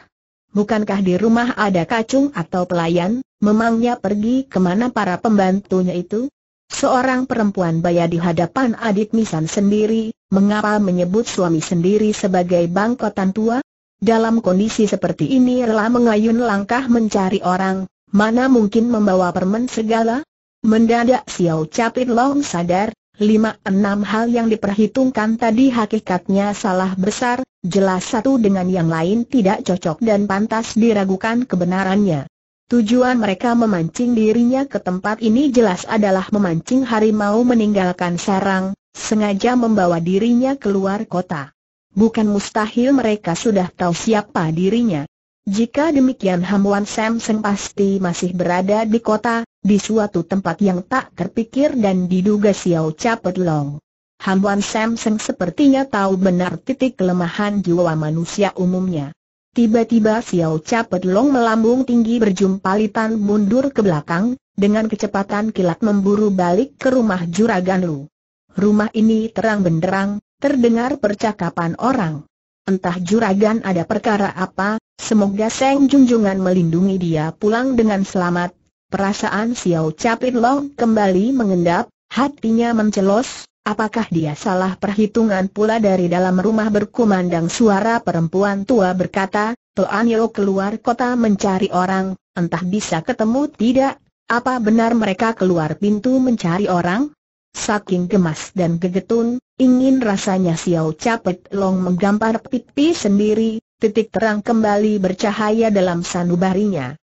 Bukankah di rumah ada kacung atau pelayan, memangnya pergi kemana para pembantunya itu? Seorang perempuan baya di hadapan adik Misan sendiri, mengapa menyebut suami sendiri sebagai bangkotan tua? Dalam kondisi seperti ini rela mengayun langkah mencari orang, mana mungkin membawa permen segala? Mendadak Xiao Capit Long sadar, lima enam hal yang diperhitungkan tadi hakikatnya salah besar, jelas satu dengan yang lain tidak cocok dan pantas diragukan kebenarannya. Tujuan mereka memancing dirinya ke tempat ini jelas adalah memancing harimau meninggalkan sarang, sengaja membawa dirinya keluar kota. Bukan mustahil mereka sudah tahu siapa dirinya. Jika demikian Hamuan Samseng pasti masih berada di kota, di suatu tempat yang tak terpikir dan diduga Xiao Capet Long. Hamuan Samseng sepertinya tahu benar titik kelemahan jiwa manusia umumnya. Tiba-tiba Xiao Capet Long melambung tinggi berjumpalitan mundur ke belakang, dengan kecepatan kilat memburu balik ke rumah Juragan Lu. Rumah ini terang benderang, terdengar percakapan orang. Entah Juragan ada perkara apa, Semoga Seng Junjungan melindungi dia pulang dengan selamat. Perasaan Xiao Capit Long kembali mengendap, hatinya mencelos, apakah dia salah perhitungan pula dari dalam rumah berkumandang suara perempuan tua berkata, "Tuan Yeo keluar kota mencari orang, entah bisa ketemu tidak, apa benar mereka keluar pintu mencari orang? Saking gemas dan gegetun, ingin rasanya Xiao Capit Long menggampar pipi sendiri, titik terang kembali bercahaya dalam sanubarinya.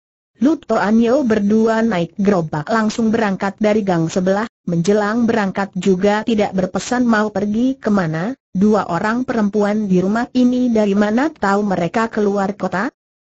Luto Anyo berdua naik gerobak langsung berangkat dari gang sebelah, menjelang berangkat juga tidak berpesan mau pergi kemana, dua orang perempuan di rumah ini dari mana tahu mereka keluar kota?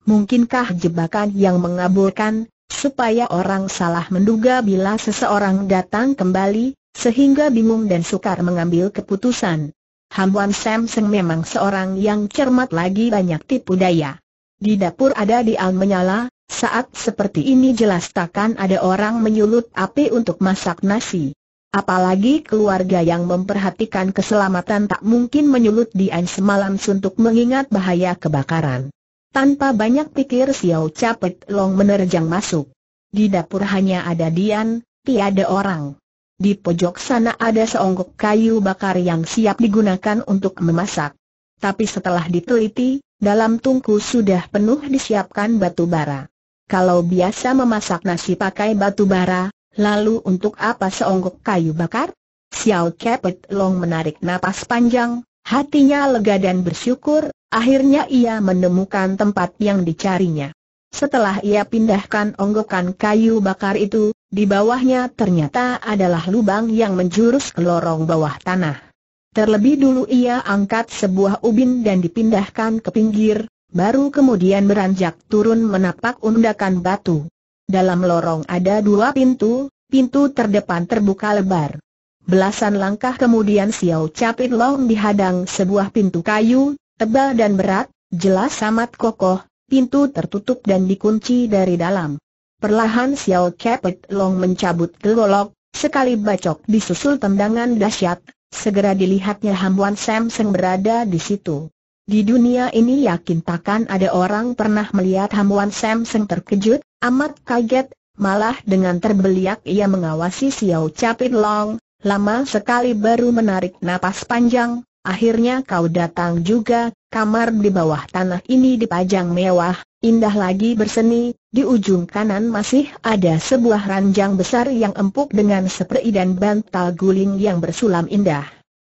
Mungkinkah jebakan yang mengaburkan, supaya orang salah menduga bila seseorang datang kembali, sehingga bingung dan sukar mengambil keputusan. Hamwan Samsung memang seorang yang cermat lagi banyak tipu daya. Di dapur ada di al menyala, saat seperti ini jelas takkan ada orang menyulut api untuk masak nasi. Apalagi keluarga yang memperhatikan keselamatan tak mungkin menyulut dian semalam untuk mengingat bahaya kebakaran. Tanpa banyak pikir Xiao Capet Long menerjang masuk. Di dapur hanya ada Dian, tiada orang. Di pojok sana ada seonggok kayu bakar yang siap digunakan untuk memasak. Tapi setelah diteliti, dalam tungku sudah penuh disiapkan batu bara. Kalau biasa memasak nasi pakai batu bara, lalu untuk apa seonggok kayu bakar? Xiao Kepet Long menarik napas panjang, hatinya lega dan bersyukur, akhirnya ia menemukan tempat yang dicarinya. Setelah ia pindahkan onggokan kayu bakar itu, di bawahnya ternyata adalah lubang yang menjurus ke lorong bawah tanah. Terlebih dulu ia angkat sebuah ubin dan dipindahkan ke pinggir, baru kemudian beranjak turun menapak undakan batu. Dalam lorong ada dua pintu, pintu terdepan terbuka lebar. Belasan langkah kemudian Xiao Capit Long dihadang sebuah pintu kayu, tebal dan berat, jelas amat kokoh, pintu tertutup dan dikunci dari dalam. Perlahan Xiao Kepet Long mencabut gelolok, sekali bacok disusul tendangan dahsyat, segera dilihatnya Hamwan Sam Seng berada di situ. Di dunia ini yakin takkan ada orang pernah melihat Hamwan Sam Seng terkejut, amat kaget, malah dengan terbeliak ia mengawasi Xiao Capit Long, lama sekali baru menarik napas panjang, Akhirnya kau datang juga, kamar di bawah tanah ini dipajang mewah, indah lagi berseni, di ujung kanan masih ada sebuah ranjang besar yang empuk dengan seprei dan bantal guling yang bersulam indah.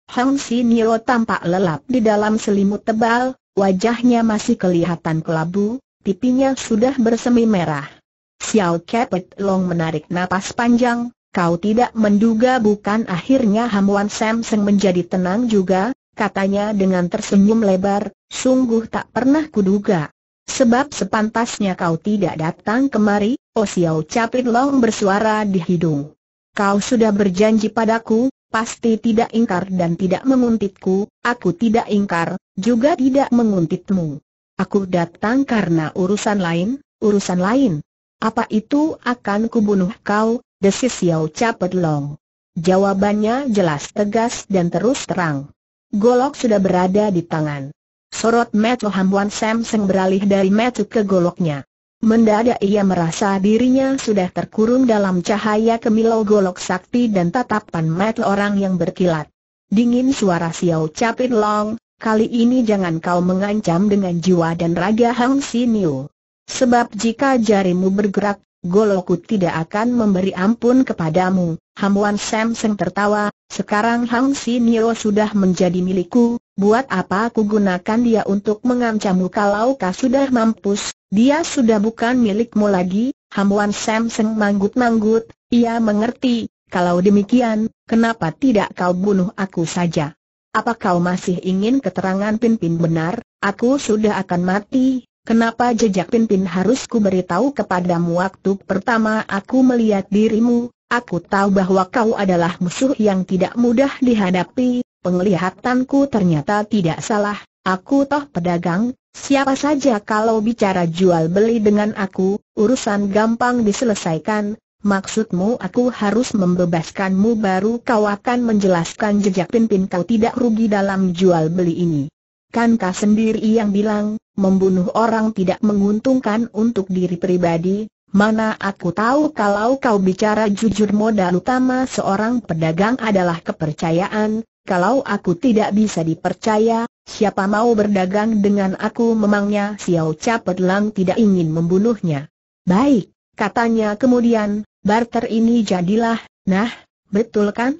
Hang Nio tampak lelap di dalam selimut tebal, wajahnya masih kelihatan kelabu, pipinya sudah bersemi merah. Xiao Kepet Long menarik napas panjang, Kau tidak menduga bukan akhirnya Hamuan Samseng menjadi tenang juga, katanya dengan tersenyum lebar, sungguh tak pernah kuduga. Sebab sepantasnya kau tidak datang kemari, Osiao Capit Long bersuara di hidung. Kau sudah berjanji padaku, pasti tidak ingkar dan tidak menguntitku, aku tidak ingkar, juga tidak menguntitmu. Aku datang karena urusan lain, urusan lain. Apa itu akan kubunuh kau, desis Yau Capet Long. Jawabannya jelas tegas dan terus terang. Golok sudah berada di tangan. Sorot Metu Hambuan Samseng beralih dari Metu ke goloknya. Mendadak ia merasa dirinya sudah terkurung dalam cahaya kemilau golok sakti dan tatapan mata orang yang berkilat. Dingin suara Xiao Capit Long, kali ini jangan kau mengancam dengan jiwa dan raga Hang Siniu. Sebab jika jarimu bergerak, Goloku tidak akan memberi ampun kepadamu. Hamuan Sam Seng tertawa, sekarang Hang Nio sudah menjadi milikku, buat apa aku gunakan dia untuk mengancammu kalau kau sudah mampus, dia sudah bukan milikmu lagi. Hamuan Sam Seng manggut-manggut, ia mengerti, kalau demikian, kenapa tidak kau bunuh aku saja? Apa kau masih ingin keterangan Pin benar? Aku sudah akan mati, Kenapa jejak pimpin harus beritahu kepadamu waktu pertama aku melihat dirimu, aku tahu bahwa kau adalah musuh yang tidak mudah dihadapi, penglihatanku ternyata tidak salah, aku toh pedagang, siapa saja kalau bicara jual beli dengan aku, urusan gampang diselesaikan, maksudmu aku harus membebaskanmu baru kau akan menjelaskan jejak pimpin kau tidak rugi dalam jual beli ini. Kan Kankah sendiri yang bilang, membunuh orang tidak menguntungkan untuk diri pribadi, mana aku tahu kalau kau bicara jujur modal utama seorang pedagang adalah kepercayaan, kalau aku tidak bisa dipercaya, siapa mau berdagang dengan aku memangnya Xiao Capet Lang tidak ingin membunuhnya. Baik, katanya kemudian, barter ini jadilah, nah, betul kan?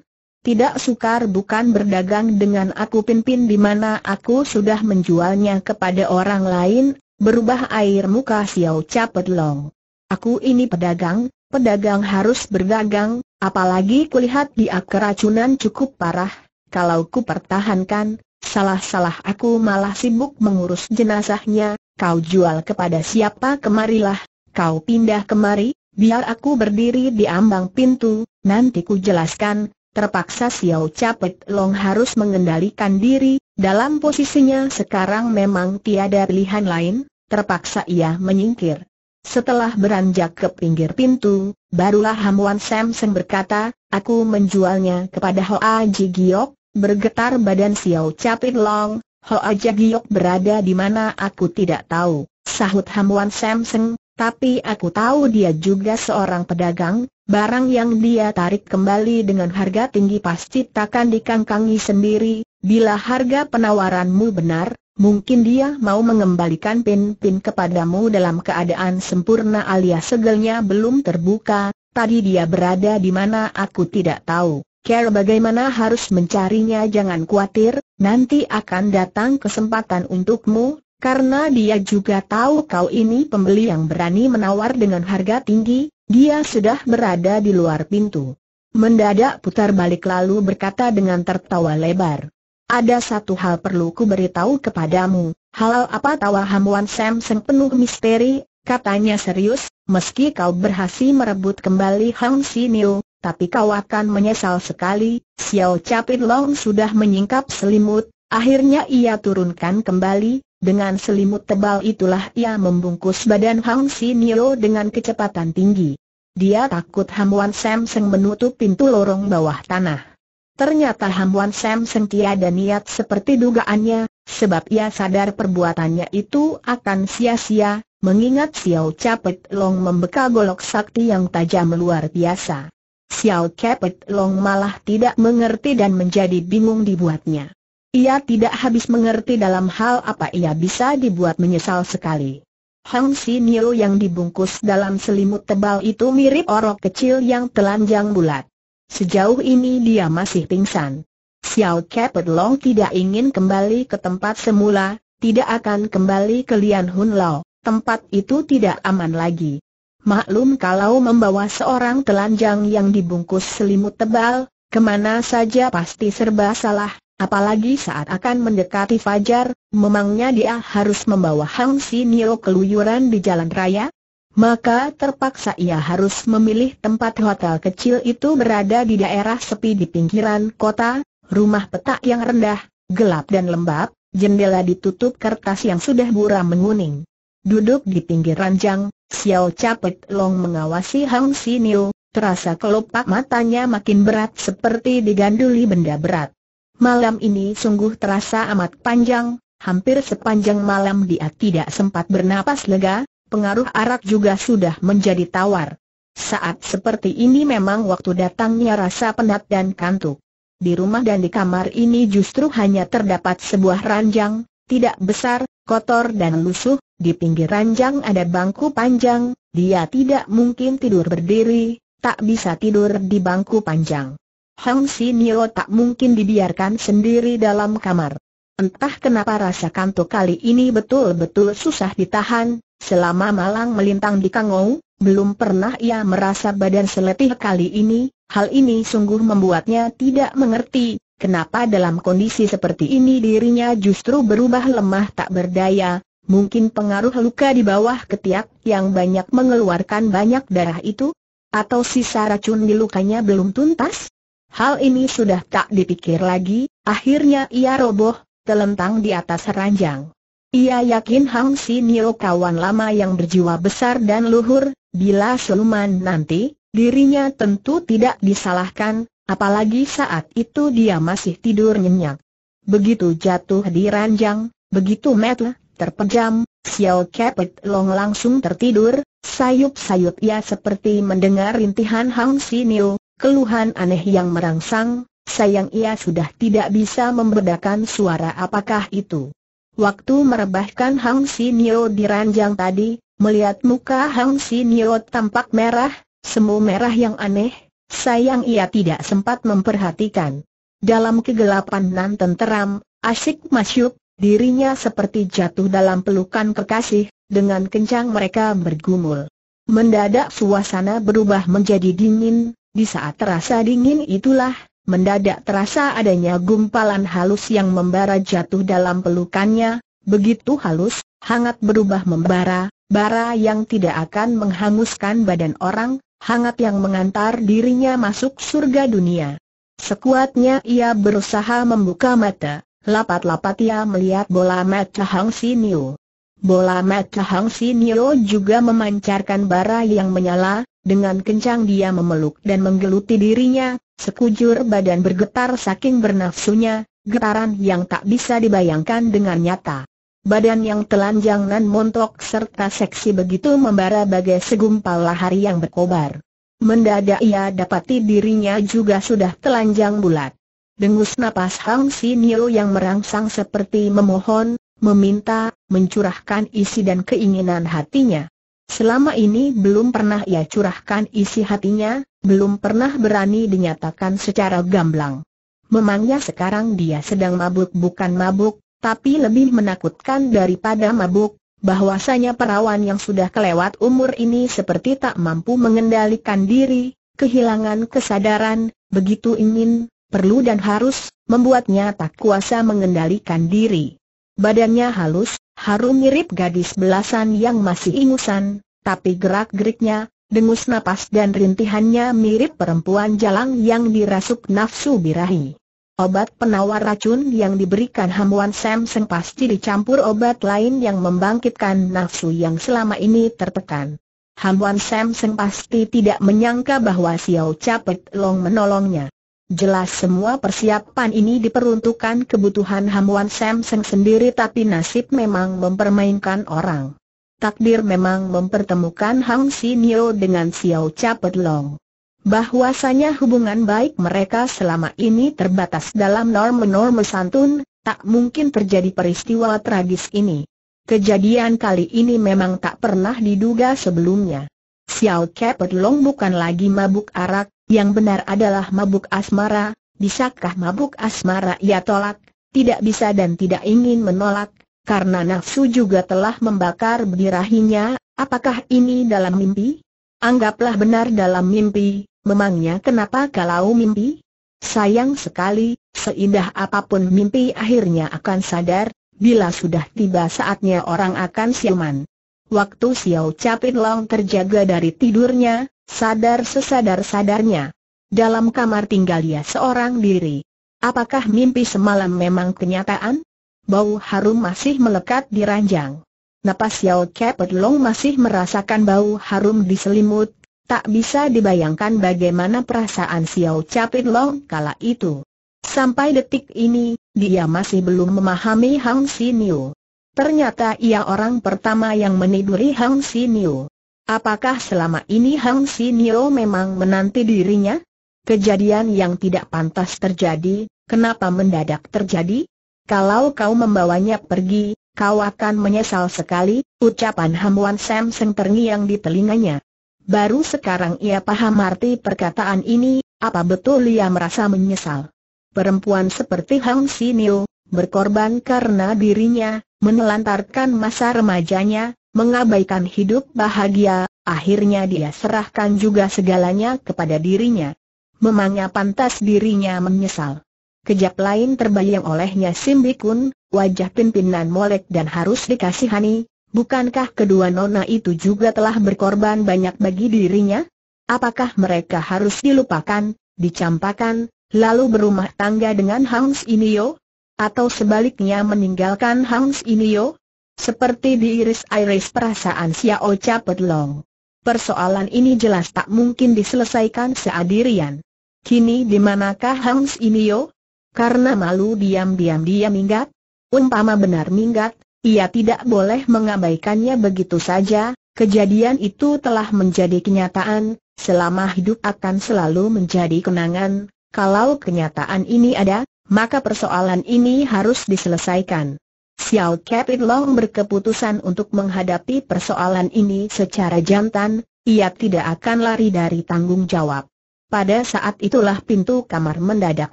tidak sukar bukan berdagang dengan aku pimpin di mana aku sudah menjualnya kepada orang lain, berubah air muka Xiao Capet Long. Aku ini pedagang, pedagang harus berdagang, apalagi kulihat dia keracunan cukup parah, kalau ku pertahankan, salah-salah aku malah sibuk mengurus jenazahnya, kau jual kepada siapa kemarilah, kau pindah kemari, biar aku berdiri di ambang pintu, nanti ku jelaskan, Terpaksa Xiao Capet Long harus mengendalikan diri, dalam posisinya sekarang memang tiada pilihan lain, terpaksa ia menyingkir. Setelah beranjak ke pinggir pintu, barulah Hamuan Samson berkata, aku menjualnya kepada Hoa Ji Giok, bergetar badan Xiao Capit Long, Hoa Ji Giok berada di mana aku tidak tahu, sahut Hamuan Samson, tapi aku tahu dia juga seorang pedagang, barang yang dia tarik kembali dengan harga tinggi pasti takkan dikangkangi sendiri, bila harga penawaranmu benar, mungkin dia mau mengembalikan pin-pin kepadamu dalam keadaan sempurna alias segelnya belum terbuka, tadi dia berada di mana aku tidak tahu. Care bagaimana harus mencarinya jangan khawatir, nanti akan datang kesempatan untukmu, karena dia juga tahu kau ini pembeli yang berani menawar dengan harga tinggi, dia sudah berada di luar pintu. Mendadak putar balik lalu berkata dengan tertawa lebar. Ada satu hal perlu ku beritahu kepadamu, hal apa tawa Hamuan Seng penuh misteri, katanya serius, meski kau berhasil merebut kembali Hang Niu, tapi kau akan menyesal sekali, Xiao Capit Long sudah menyingkap selimut, akhirnya ia turunkan kembali, dengan selimut tebal itulah ia membungkus badan Hang Nio dengan kecepatan tinggi. Dia takut Hamwan Seng menutup pintu lorong bawah tanah. Ternyata Hamwan Seng tiada niat seperti dugaannya, sebab ia sadar perbuatannya itu akan sia-sia, mengingat Xiao Capet Long membekal golok sakti yang tajam luar biasa. Xiao Capet Long malah tidak mengerti dan menjadi bingung dibuatnya. Ia tidak habis mengerti dalam hal apa ia bisa dibuat menyesal sekali. Hang Niu yang dibungkus dalam selimut tebal itu mirip orok kecil yang telanjang bulat. Sejauh ini dia masih pingsan. Xiao Kepet Long tidak ingin kembali ke tempat semula, tidak akan kembali ke Lian Hun Lao, tempat itu tidak aman lagi. Maklum kalau membawa seorang telanjang yang dibungkus selimut tebal, kemana saja pasti serba salah, Apalagi saat akan mendekati fajar, memangnya dia harus membawa Hang Sinio keluyuran di jalan raya? Maka terpaksa ia harus memilih tempat hotel kecil itu berada di daerah sepi di pinggiran kota, rumah petak yang rendah, gelap dan lembab, jendela ditutup kertas yang sudah buram menguning. Duduk di pinggir ranjang, Xiao Capet Long mengawasi Hang Sinio, terasa kelopak matanya makin berat seperti diganduli benda berat. Malam ini sungguh terasa amat panjang, hampir sepanjang malam dia tidak sempat bernapas lega, pengaruh arak juga sudah menjadi tawar. Saat seperti ini memang waktu datangnya rasa penat dan kantuk. Di rumah dan di kamar ini justru hanya terdapat sebuah ranjang, tidak besar, kotor dan lusuh, di pinggir ranjang ada bangku panjang, dia tidak mungkin tidur berdiri, tak bisa tidur di bangku panjang. Hang Sinio tak mungkin dibiarkan sendiri dalam kamar. Entah kenapa rasa kantuk kali ini betul-betul susah ditahan, selama malang melintang di Kangou, belum pernah ia merasa badan seletih kali ini, hal ini sungguh membuatnya tidak mengerti, kenapa dalam kondisi seperti ini dirinya justru berubah lemah tak berdaya, mungkin pengaruh luka di bawah ketiak yang banyak mengeluarkan banyak darah itu? Atau sisa racun di lukanya belum tuntas? Hal ini sudah tak dipikir lagi, akhirnya ia roboh, telentang di atas ranjang. Ia yakin Hang Nio kawan lama yang berjiwa besar dan luhur, bila seluman nanti, dirinya tentu tidak disalahkan, apalagi saat itu dia masih tidur nyenyak. Begitu jatuh di ranjang, begitu metel, terpejam, Xiao Kepet Long langsung tertidur, sayup-sayup ia seperti mendengar rintihan Hang Nio, keluhan aneh yang merangsang, sayang ia sudah tidak bisa membedakan suara apakah itu. Waktu merebahkan Hang Si Sinio di ranjang tadi, melihat muka Hang Si Sinio tampak merah, semu merah yang aneh, sayang ia tidak sempat memperhatikan. Dalam kegelapan nan tenteram, asik masyuk, dirinya seperti jatuh dalam pelukan kekasih, dengan kencang mereka bergumul. Mendadak suasana berubah menjadi dingin, di saat terasa dingin itulah, mendadak terasa adanya gumpalan halus yang membara jatuh dalam pelukannya, begitu halus, hangat berubah membara, bara yang tidak akan menghanguskan badan orang, hangat yang mengantar dirinya masuk surga dunia. Sekuatnya ia berusaha membuka mata, lapat-lapat ia melihat bola mata Hang Si Niu. Bola mata Hang Si Niu juga memancarkan bara yang menyala, dengan kencang dia memeluk dan menggeluti dirinya, sekujur badan bergetar saking bernafsunya, getaran yang tak bisa dibayangkan dengan nyata. Badan yang telanjang nan montok serta seksi begitu membara bagai segumpal lahari yang berkobar. Mendadak ia dapati dirinya juga sudah telanjang bulat. Dengus napas Hang Nio yang merangsang seperti memohon, meminta, mencurahkan isi dan keinginan hatinya. Selama ini belum pernah ia curahkan isi hatinya, belum pernah berani dinyatakan secara gamblang. Memangnya sekarang dia sedang mabuk bukan mabuk, tapi lebih menakutkan daripada mabuk, bahwasanya perawan yang sudah kelewat umur ini seperti tak mampu mengendalikan diri, kehilangan kesadaran, begitu ingin, perlu dan harus, membuatnya tak kuasa mengendalikan diri. Badannya halus, Haru mirip gadis belasan yang masih ingusan, tapi gerak-geriknya, dengus napas dan rintihannya mirip perempuan jalang yang dirasuk nafsu birahi. Obat penawar racun yang diberikan Hamuan Samseng pasti dicampur obat lain yang membangkitkan nafsu yang selama ini tertekan. Hamuan Sam pasti tidak menyangka bahwa Xiao Capet Long menolongnya. Jelas semua persiapan ini diperuntukkan kebutuhan Hamuan Samseng sendiri tapi nasib memang mempermainkan orang. Takdir memang mempertemukan Hang Sinio dengan Xiao Capet Long. Bahwasanya hubungan baik mereka selama ini terbatas dalam norma-norma santun, tak mungkin terjadi peristiwa tragis ini. Kejadian kali ini memang tak pernah diduga sebelumnya. Xiao Capet Long bukan lagi mabuk arak, yang benar adalah mabuk asmara, bisakah mabuk asmara ia tolak? Tidak bisa dan tidak ingin menolak, karena nafsu juga telah membakar birahinya, apakah ini dalam mimpi? Anggaplah benar dalam mimpi, memangnya kenapa kalau mimpi? Sayang sekali, seindah apapun mimpi akhirnya akan sadar, bila sudah tiba saatnya orang akan siuman. Waktu Xiao Capit Long terjaga dari tidurnya, sadar sesadar-sadarnya. Dalam kamar tinggal dia seorang diri. Apakah mimpi semalam memang kenyataan? Bau harum masih melekat di ranjang. Napas Yao Kepet Long masih merasakan bau harum di selimut, tak bisa dibayangkan bagaimana perasaan Xiao Capit Long kala itu. Sampai detik ini, dia masih belum memahami Hang Sinio. Ternyata ia orang pertama yang meniduri Hang Sinio. Apakah selama ini Hang Nio memang menanti dirinya? Kejadian yang tidak pantas terjadi, kenapa mendadak terjadi? Kalau kau membawanya pergi, kau akan menyesal sekali, ucapan Hamuan Seng terngiang di telinganya. Baru sekarang ia paham arti perkataan ini, apa betul ia merasa menyesal? Perempuan seperti Hang Nio, berkorban karena dirinya, menelantarkan masa remajanya, mengabaikan hidup bahagia, akhirnya dia serahkan juga segalanya kepada dirinya. Memangnya pantas dirinya menyesal. Kejap lain terbayang olehnya Simbikun, wajah pimpinan molek dan harus dikasihani, bukankah kedua nona itu juga telah berkorban banyak bagi dirinya? Apakah mereka harus dilupakan, dicampakan, lalu berumah tangga dengan Hans Inio? Atau sebaliknya meninggalkan Hans Inio? Seperti diiris-iris perasaan Xiao Capet Long. Persoalan ini jelas tak mungkin diselesaikan seadirian. Kini di manakah Hans Inio? Karena malu diam-diam dia minggat? Umpama benar minggat, ia tidak boleh mengabaikannya begitu saja, kejadian itu telah menjadi kenyataan, selama hidup akan selalu menjadi kenangan, kalau kenyataan ini ada, maka persoalan ini harus diselesaikan. Xiao Kepit Long berkeputusan untuk menghadapi persoalan ini secara jantan, ia tidak akan lari dari tanggung jawab. Pada saat itulah pintu kamar mendadak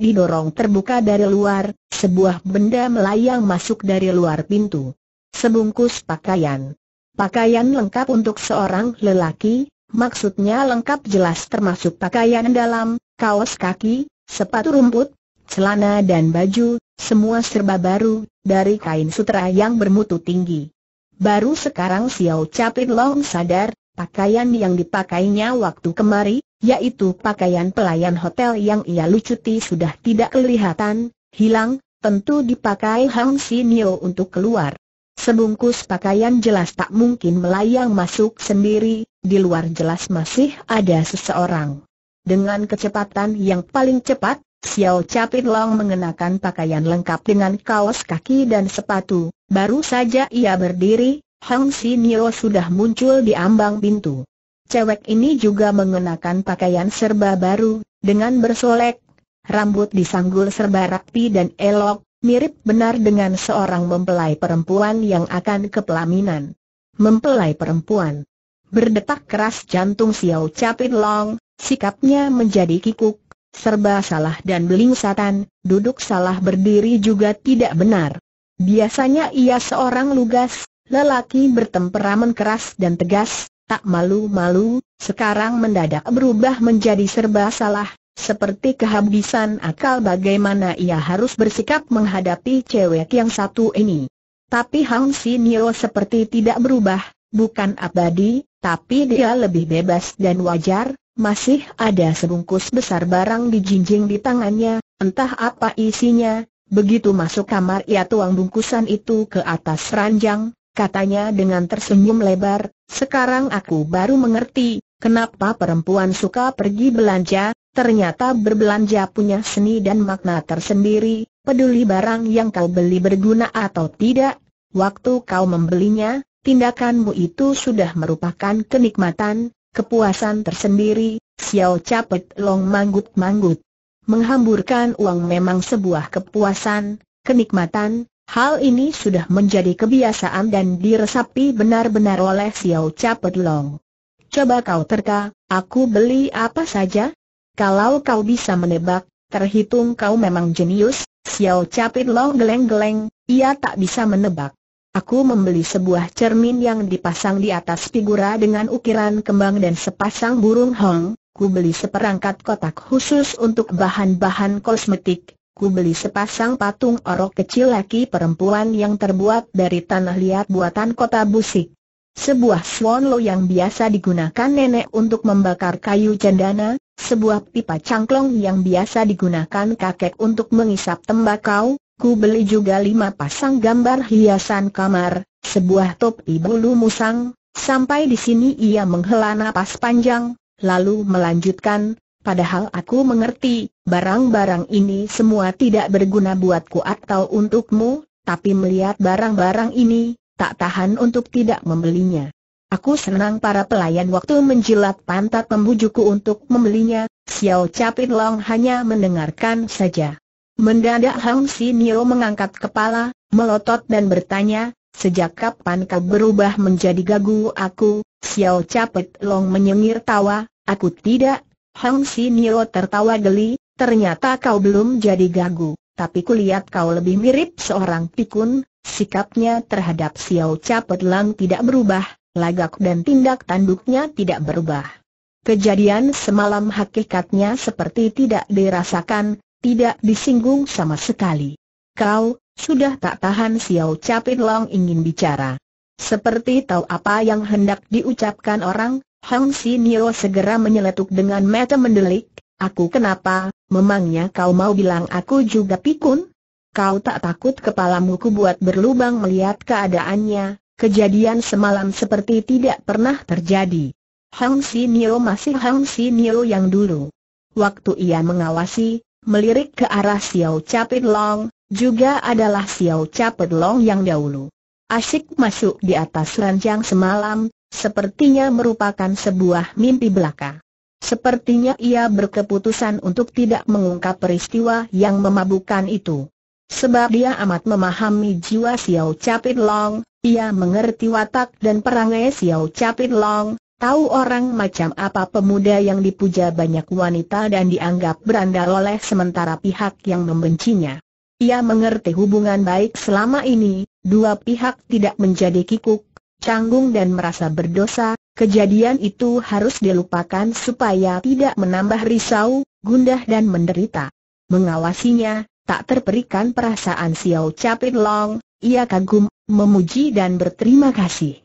didorong terbuka dari luar, sebuah benda melayang masuk dari luar pintu. Sebungkus pakaian. Pakaian lengkap untuk seorang lelaki, maksudnya lengkap jelas termasuk pakaian dalam, kaos kaki, sepatu rumput, celana dan baju, semua serba baru, dari kain sutra yang bermutu tinggi. Baru sekarang Xiao Capit Long sadar, pakaian yang dipakainya waktu kemari, yaitu pakaian pelayan hotel yang ia lucuti sudah tidak kelihatan, hilang, tentu dipakai Hang Nio untuk keluar. Sebungkus pakaian jelas tak mungkin melayang masuk sendiri, di luar jelas masih ada seseorang. Dengan kecepatan yang paling cepat, Xiao Capit Long mengenakan pakaian lengkap dengan kaos kaki dan sepatu, baru saja ia berdiri, Hang Sinio sudah muncul di ambang pintu. Cewek ini juga mengenakan pakaian serba baru, dengan bersolek, rambut disanggul serba rapi dan elok, mirip benar dengan seorang mempelai perempuan yang akan ke pelaminan. Mempelai perempuan. Berdetak keras jantung Xiao Capit Long, sikapnya menjadi kikuk, serba salah dan beling belingsatan, duduk salah berdiri juga tidak benar. Biasanya ia seorang lugas, lelaki bertemperamen keras dan tegas, tak malu-malu, sekarang mendadak berubah menjadi serba salah, seperti kehabisan akal bagaimana ia harus bersikap menghadapi cewek yang satu ini. Tapi Hang Nio seperti tidak berubah, bukan abadi, tapi dia lebih bebas dan wajar, masih ada sebungkus besar barang dijinjing di tangannya, entah apa isinya, begitu masuk kamar ia tuang bungkusan itu ke atas ranjang, katanya dengan tersenyum lebar, sekarang aku baru mengerti, kenapa perempuan suka pergi belanja, ternyata berbelanja punya seni dan makna tersendiri, peduli barang yang kau beli berguna atau tidak, waktu kau membelinya, tindakanmu itu sudah merupakan kenikmatan, Kepuasan tersendiri, Xiao Capet Long manggut-manggut. Menghamburkan uang memang sebuah kepuasan, kenikmatan, hal ini sudah menjadi kebiasaan dan diresapi benar-benar oleh Xiao Capet Long. Coba kau terka, aku beli apa saja? Kalau kau bisa menebak, terhitung kau memang jenius, Xiao Capet Long geleng-geleng, ia tak bisa menebak. Aku membeli sebuah cermin yang dipasang di atas figura dengan ukiran kembang dan sepasang burung hong. Ku beli seperangkat kotak khusus untuk bahan-bahan kosmetik. Ku beli sepasang patung orok kecil laki perempuan yang terbuat dari tanah liat buatan kota Busik. Sebuah swanlo yang biasa digunakan nenek untuk membakar kayu cendana, sebuah pipa cangklong yang biasa digunakan kakek untuk mengisap tembakau, Ku beli juga lima pasang gambar hiasan kamar, sebuah topi bulu musang, sampai di sini ia menghela napas panjang, lalu melanjutkan, padahal aku mengerti, barang-barang ini semua tidak berguna buatku atau untukmu, tapi melihat barang-barang ini, tak tahan untuk tidak membelinya. Aku senang para pelayan waktu menjilat pantat membujukku untuk membelinya, Xiao Capin Long hanya mendengarkan saja. Mendadak Hang Si Niro mengangkat kepala, melotot dan bertanya, Sejak kapan kau berubah menjadi gagu aku? Xiao Capet Long menyengir tawa, aku tidak. Hang Si Niro tertawa geli, ternyata kau belum jadi gagu, tapi kulihat kau lebih mirip seorang pikun. Sikapnya terhadap Xiao Capet Long tidak berubah, lagak dan tindak tanduknya tidak berubah. Kejadian semalam hakikatnya seperti tidak dirasakan, tidak disinggung sama sekali. Kau, sudah tak tahan Xiao Capit Long ingin bicara. Seperti tahu apa yang hendak diucapkan orang, Hang Nio segera menyeletuk dengan mata mendelik, aku kenapa, memangnya kau mau bilang aku juga pikun? Kau tak takut kepalamu ku buat berlubang melihat keadaannya, kejadian semalam seperti tidak pernah terjadi. Hang Nio masih Hang Nio yang dulu. Waktu ia mengawasi, melirik ke arah Xiao Capit Long, juga adalah Xiao Capit Long yang dahulu. Asyik masuk di atas ranjang semalam, sepertinya merupakan sebuah mimpi belaka. Sepertinya ia berkeputusan untuk tidak mengungkap peristiwa yang memabukkan itu. Sebab dia amat memahami jiwa Xiao Capit Long, ia mengerti watak dan perangai Xiao Capit Long, Tahu orang macam apa pemuda yang dipuja banyak wanita dan dianggap berandal oleh sementara pihak yang membencinya. Ia mengerti hubungan baik selama ini, dua pihak tidak menjadi kikuk, canggung dan merasa berdosa, kejadian itu harus dilupakan supaya tidak menambah risau, gundah dan menderita. Mengawasinya, tak terperikan perasaan Xiao Capit Long, ia kagum, memuji dan berterima kasih.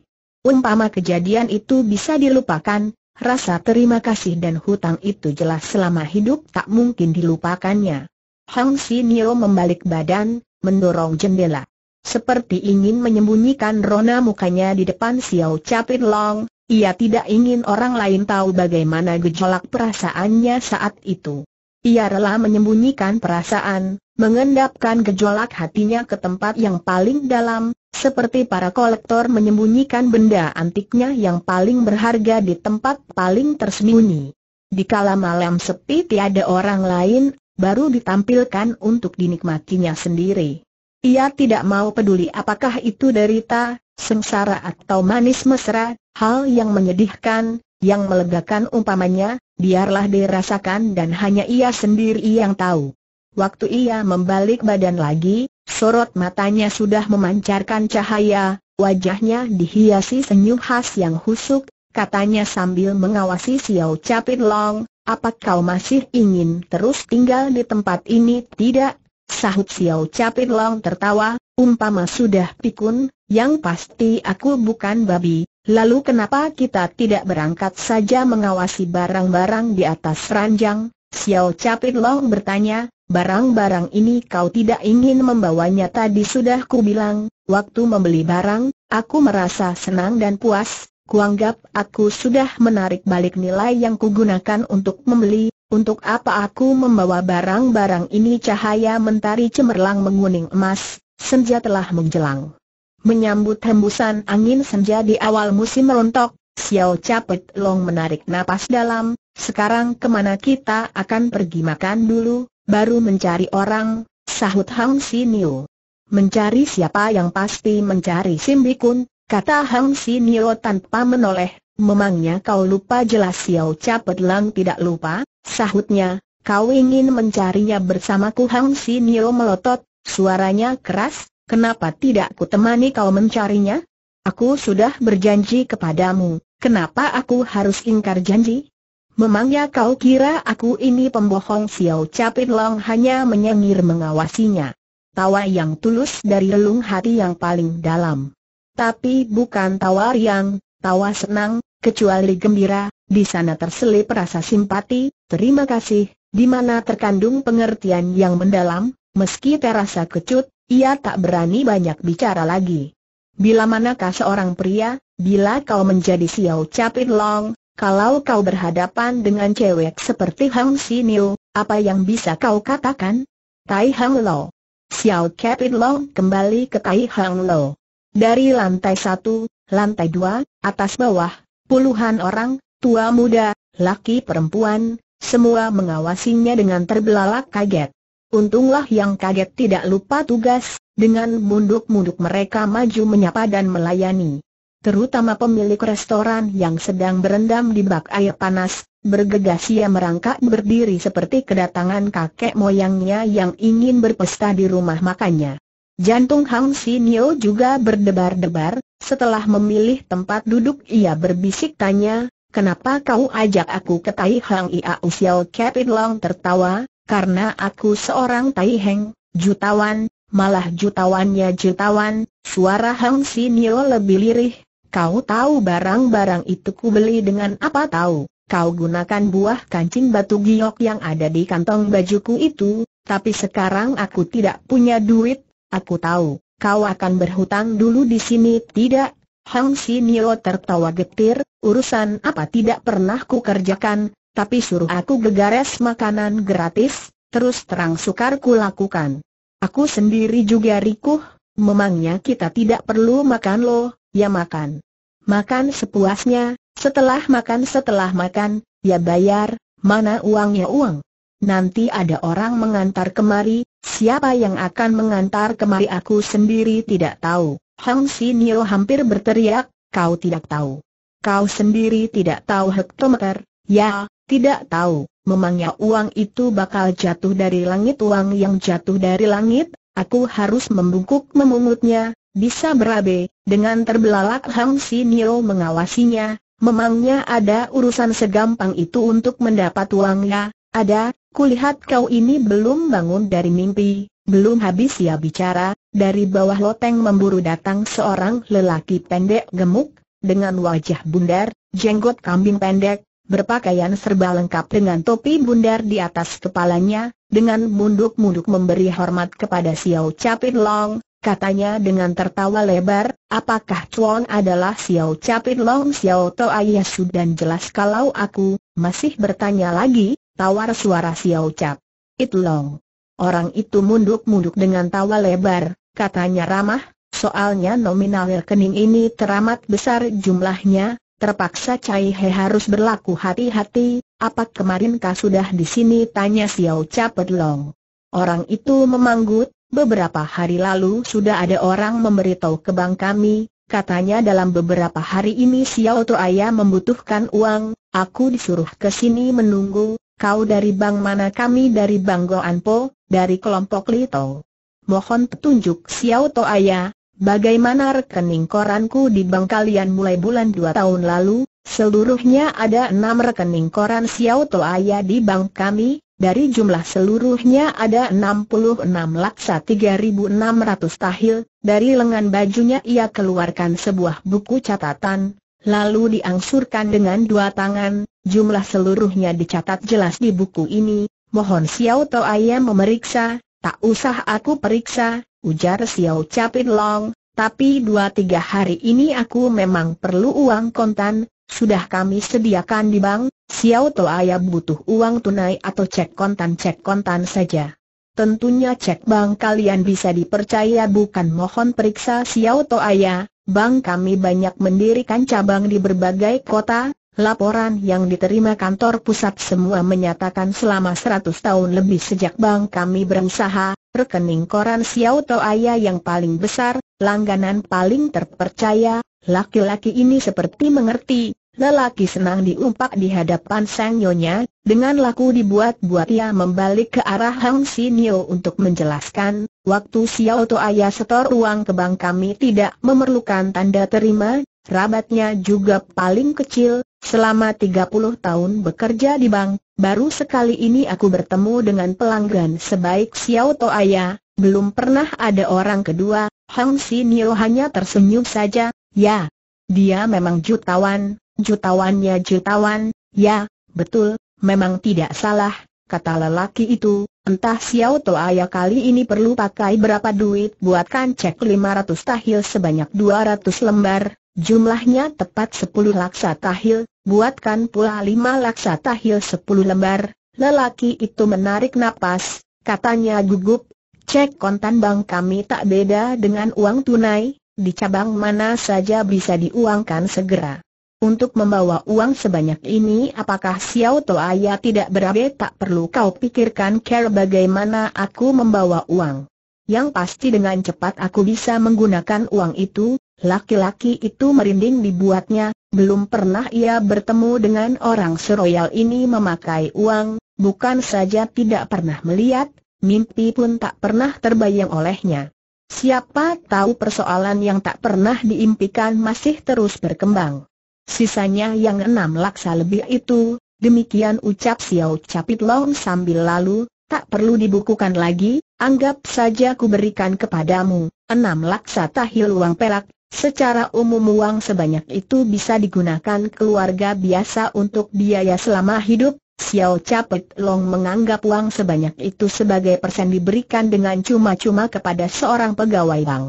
Umpama kejadian itu bisa dilupakan, rasa terima kasih dan hutang itu jelas selama hidup tak mungkin dilupakannya. Hang Nio membalik badan, mendorong jendela. Seperti ingin menyembunyikan rona mukanya di depan Xiao Capit Long, ia tidak ingin orang lain tahu bagaimana gejolak perasaannya saat itu. Ia rela menyembunyikan perasaan, mengendapkan gejolak hatinya ke tempat yang paling dalam, seperti para kolektor menyembunyikan benda antiknya yang paling berharga di tempat paling tersembunyi. Di kala malam sepi tiada orang lain, baru ditampilkan untuk dinikmatinya sendiri. Ia tidak mau peduli apakah itu derita, sengsara atau manis mesra, hal yang menyedihkan, yang melegakan umpamanya, biarlah dirasakan dan hanya ia sendiri yang tahu. Waktu ia membalik badan lagi, Sorot matanya sudah memancarkan cahaya, wajahnya dihiasi senyum khas yang husuk, katanya sambil mengawasi Xiao Capit Long, apa kau masih ingin terus tinggal di tempat ini? Tidak, sahut Xiao Capit Long tertawa, umpama sudah pikun, yang pasti aku bukan babi, lalu kenapa kita tidak berangkat saja mengawasi barang-barang di atas ranjang? Xiao Capit Long bertanya, Barang-barang ini kau tidak ingin membawanya tadi sudah ku bilang, waktu membeli barang, aku merasa senang dan puas, kuanggap aku sudah menarik balik nilai yang kugunakan untuk membeli, untuk apa aku membawa barang-barang ini cahaya mentari cemerlang menguning emas, senja telah menjelang. Menyambut hembusan angin senja di awal musim rontok, Xiao Capet Long menarik napas dalam, sekarang kemana kita akan pergi makan dulu, Baru mencari orang, sahut Hang Sinio. Mencari siapa yang pasti mencari Simbikun, kata Hang Sinio tanpa menoleh, memangnya kau lupa jelas Xiao Capet Lang tidak lupa, sahutnya, kau ingin mencarinya bersamaku Hang Sinio melotot, suaranya keras, kenapa tidak ku temani kau mencarinya? Aku sudah berjanji kepadamu, kenapa aku harus ingkar janji? Memangnya kau kira aku ini pembohong Xiao Capin Long hanya menyengir mengawasinya. Tawa yang tulus dari relung hati yang paling dalam. Tapi bukan tawa riang, tawa senang, kecuali gembira, di sana terselip rasa simpati, terima kasih, di mana terkandung pengertian yang mendalam, meski terasa kecut, ia tak berani banyak bicara lagi. Bila manakah seorang pria, bila kau menjadi Xiao Capin Long, kalau kau berhadapan dengan cewek seperti Hang Niu, apa yang bisa kau katakan? Tai Hang Lo. Xiao Kepin Long kembali ke Tai Hang Lo. Dari lantai satu, lantai dua, atas bawah, puluhan orang, tua muda, laki perempuan, semua mengawasinya dengan terbelalak kaget. Untunglah yang kaget tidak lupa tugas, dengan munduk-munduk mereka maju menyapa dan melayani terutama pemilik restoran yang sedang berendam di bak air panas, bergegas ia merangkak berdiri seperti kedatangan kakek moyangnya yang ingin berpesta di rumah makannya. Jantung Hang Sinio juga berdebar-debar, setelah memilih tempat duduk ia berbisik tanya, Kenapa kau ajak aku ke Tai Hang Ia Usiao Kepin Long tertawa, karena aku seorang Tai Heng, jutawan, malah jutawannya jutawan, suara Hang Sinio lebih lirih, Kau tahu barang-barang itu ku beli dengan apa tahu? Kau gunakan buah kancing batu giok yang ada di kantong bajuku itu, tapi sekarang aku tidak punya duit. Aku tahu, kau akan berhutang dulu di sini tidak? Hang Si Nio tertawa getir, urusan apa tidak pernah ku kerjakan, tapi suruh aku gegares makanan gratis, terus terang sukar ku lakukan. Aku sendiri juga rikuh, memangnya kita tidak perlu makan loh, ya makan. Makan sepuasnya, setelah makan setelah makan, ya bayar, mana uangnya uang. Nanti ada orang mengantar kemari, siapa yang akan mengantar kemari aku sendiri tidak tahu. Hang Nio hampir berteriak, kau tidak tahu. Kau sendiri tidak tahu hektometer, ya, tidak tahu. Memangnya uang itu bakal jatuh dari langit uang yang jatuh dari langit, aku harus membungkuk memungutnya, bisa berabe, dengan terbelalak Hang Si Nio mengawasinya, memangnya ada urusan segampang itu untuk mendapat uangnya, ada, kulihat kau ini belum bangun dari mimpi, belum habis ya bicara, dari bawah loteng memburu datang seorang lelaki pendek gemuk, dengan wajah bundar, jenggot kambing pendek, berpakaian serba lengkap dengan topi bundar di atas kepalanya, dengan munduk-munduk memberi hormat kepada Xiao Capit Long, katanya dengan tertawa lebar, apakah Chuan adalah Xiao Capit Long Xiao To Ayasu dan jelas kalau aku, masih bertanya lagi, tawar suara Xiao Cap. It Long. Orang itu munduk-munduk dengan tawa lebar, katanya ramah, soalnya nominal rekening ini teramat besar jumlahnya, terpaksa Cai He harus berlaku hati-hati, apa kemarin kah sudah di sini tanya Xiao Capit Long. Orang itu memanggut, Beberapa hari lalu sudah ada orang memberitahu ke bank kami, katanya dalam beberapa hari ini Xiao Ayah membutuhkan uang, aku disuruh ke sini menunggu, kau dari bank mana kami dari bank Goanpo, dari kelompok Lito. Mohon petunjuk Xiao Ayah, bagaimana rekening koranku di bank kalian mulai bulan 2 tahun lalu, seluruhnya ada 6 rekening koran Xiao Ayah di bank kami, dari jumlah seluruhnya ada 66 laksa 3600 tahil, dari lengan bajunya ia keluarkan sebuah buku catatan, lalu diangsurkan dengan dua tangan, jumlah seluruhnya dicatat jelas di buku ini, mohon Xiao Tao Ayam memeriksa, tak usah aku periksa, ujar Xiao Capin Long, tapi dua tiga hari ini aku memang perlu uang kontan, sudah kami sediakan di bank, Xiao ayah butuh uang tunai atau cek kontan-cek kontan saja. Tentunya cek bank kalian bisa dipercaya bukan mohon periksa Xiao ayah, bank kami banyak mendirikan cabang di berbagai kota, Laporan yang diterima kantor pusat semua menyatakan selama 100 tahun lebih sejak bank kami berusaha, rekening koran Xiao ayah yang paling besar, langganan paling terpercaya, laki-laki ini seperti mengerti, Lelaki senang diumpak di hadapan sang nyonya, dengan laku dibuat-buat ia membalik ke arah Hang Nyo untuk menjelaskan, waktu Xiao si Toaya setor uang ke bank kami tidak memerlukan tanda terima, rabatnya juga paling kecil, selama 30 tahun bekerja di bank, baru sekali ini aku bertemu dengan pelanggan sebaik Xiao si Toaya, belum pernah ada orang kedua, Hang Nyo hanya tersenyum saja, ya, dia memang jutawan, jutawan ya jutawan, ya, betul, memang tidak salah, kata lelaki itu, entah Xiao ayah kali ini perlu pakai berapa duit buatkan cek 500 tahil sebanyak 200 lembar, jumlahnya tepat 10 laksa tahil, buatkan pula 5 laksa tahil 10 lembar, lelaki itu menarik napas, katanya gugup, cek kontan bank kami tak beda dengan uang tunai, di cabang mana saja bisa diuangkan segera untuk membawa uang sebanyak ini apakah Xiao Toaya tidak berabe tak perlu kau pikirkan care bagaimana aku membawa uang. Yang pasti dengan cepat aku bisa menggunakan uang itu, laki-laki itu merinding dibuatnya, belum pernah ia bertemu dengan orang seroyal ini memakai uang, bukan saja tidak pernah melihat, mimpi pun tak pernah terbayang olehnya. Siapa tahu persoalan yang tak pernah diimpikan masih terus berkembang. Sisanya yang enam laksa lebih itu, demikian ucap Xiao Capit Long sambil lalu, tak perlu dibukukan lagi, anggap saja ku berikan kepadamu, enam laksa tahil uang perak, secara umum uang sebanyak itu bisa digunakan keluarga biasa untuk biaya selama hidup, Xiao Capit Long menganggap uang sebanyak itu sebagai persen diberikan dengan cuma-cuma kepada seorang pegawai bank.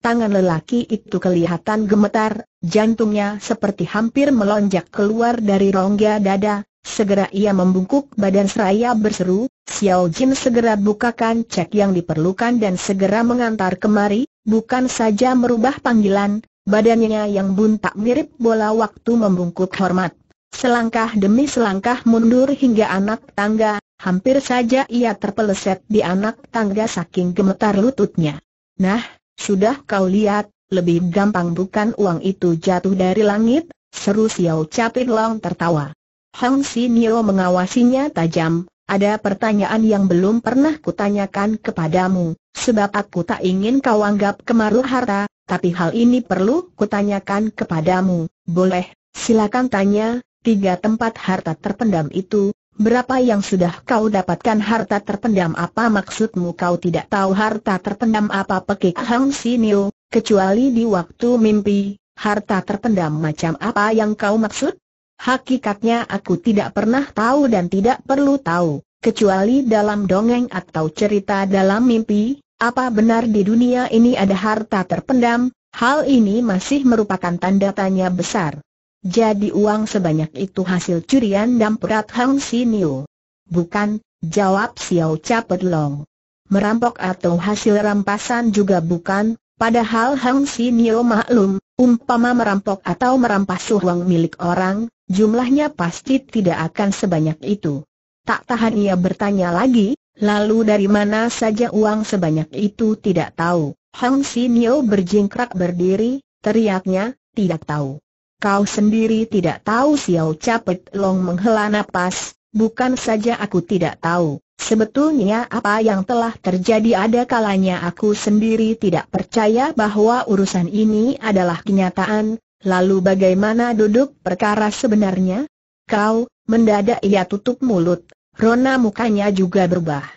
Tangan lelaki itu kelihatan gemetar, Jantungnya seperti hampir melonjak keluar dari rongga dada, segera ia membungkuk badan seraya berseru, Xiao Jin segera bukakan cek yang diperlukan dan segera mengantar kemari, bukan saja merubah panggilan, badannya yang buntak mirip bola waktu membungkuk hormat. Selangkah demi selangkah mundur hingga anak tangga, hampir saja ia terpeleset di anak tangga saking gemetar lututnya. Nah, sudah kau lihat, lebih gampang bukan uang itu jatuh dari langit, seru Xiao Capit Long tertawa. Hang Nio mengawasinya tajam, ada pertanyaan yang belum pernah kutanyakan kepadamu, sebab aku tak ingin kau anggap kemaruh harta, tapi hal ini perlu kutanyakan kepadamu, boleh, silakan tanya, tiga tempat harta terpendam itu, Berapa yang sudah kau dapatkan harta terpendam apa maksudmu kau tidak tahu harta terpendam apa pekik Hang Nio kecuali di waktu mimpi, harta terpendam macam apa yang kau maksud? Hakikatnya aku tidak pernah tahu dan tidak perlu tahu, kecuali dalam dongeng atau cerita dalam mimpi, apa benar di dunia ini ada harta terpendam, hal ini masih merupakan tanda tanya besar. Jadi uang sebanyak itu hasil curian dan perat Hang Sinio. Bukan, jawab Xiao Capet Long. Merampok atau hasil rampasan juga bukan, Padahal Hang Si Nio maklum, umpama merampok atau merampas uang milik orang, jumlahnya pasti tidak akan sebanyak itu. Tak tahan ia bertanya lagi, lalu dari mana saja uang sebanyak itu tidak tahu. Hang Si Nio berjingkrak berdiri, teriaknya, tidak tahu. Kau sendiri tidak tahu Xiao Capit Long menghela napas, Bukan saja aku tidak tahu, sebetulnya apa yang telah terjadi ada kalanya aku sendiri tidak percaya bahwa urusan ini adalah kenyataan, lalu bagaimana duduk perkara sebenarnya? Kau, mendadak ia tutup mulut, rona mukanya juga berubah.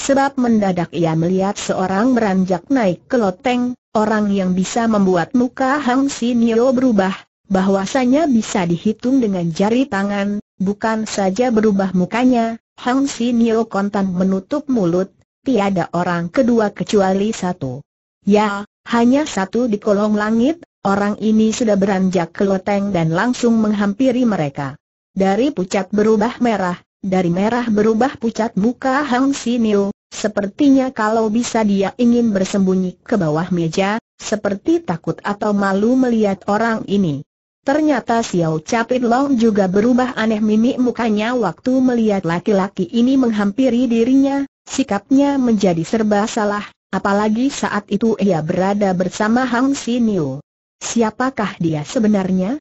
Sebab mendadak ia melihat seorang beranjak naik ke loteng, orang yang bisa membuat muka Hang Sinio berubah, bahwasanya bisa dihitung dengan jari tangan, Bukan saja berubah mukanya, Hang Nio kontan menutup mulut, tiada orang kedua kecuali satu. Ya, hanya satu di kolong langit, orang ini sudah beranjak ke loteng dan langsung menghampiri mereka. Dari pucat berubah merah, dari merah berubah pucat muka Hang Nio, sepertinya kalau bisa dia ingin bersembunyi ke bawah meja, seperti takut atau malu melihat orang ini. Ternyata Xiao Capit Long juga berubah aneh mimik mukanya waktu melihat laki-laki ini menghampiri dirinya, sikapnya menjadi serba salah, apalagi saat itu ia berada bersama Hang Niu. Siapakah dia sebenarnya?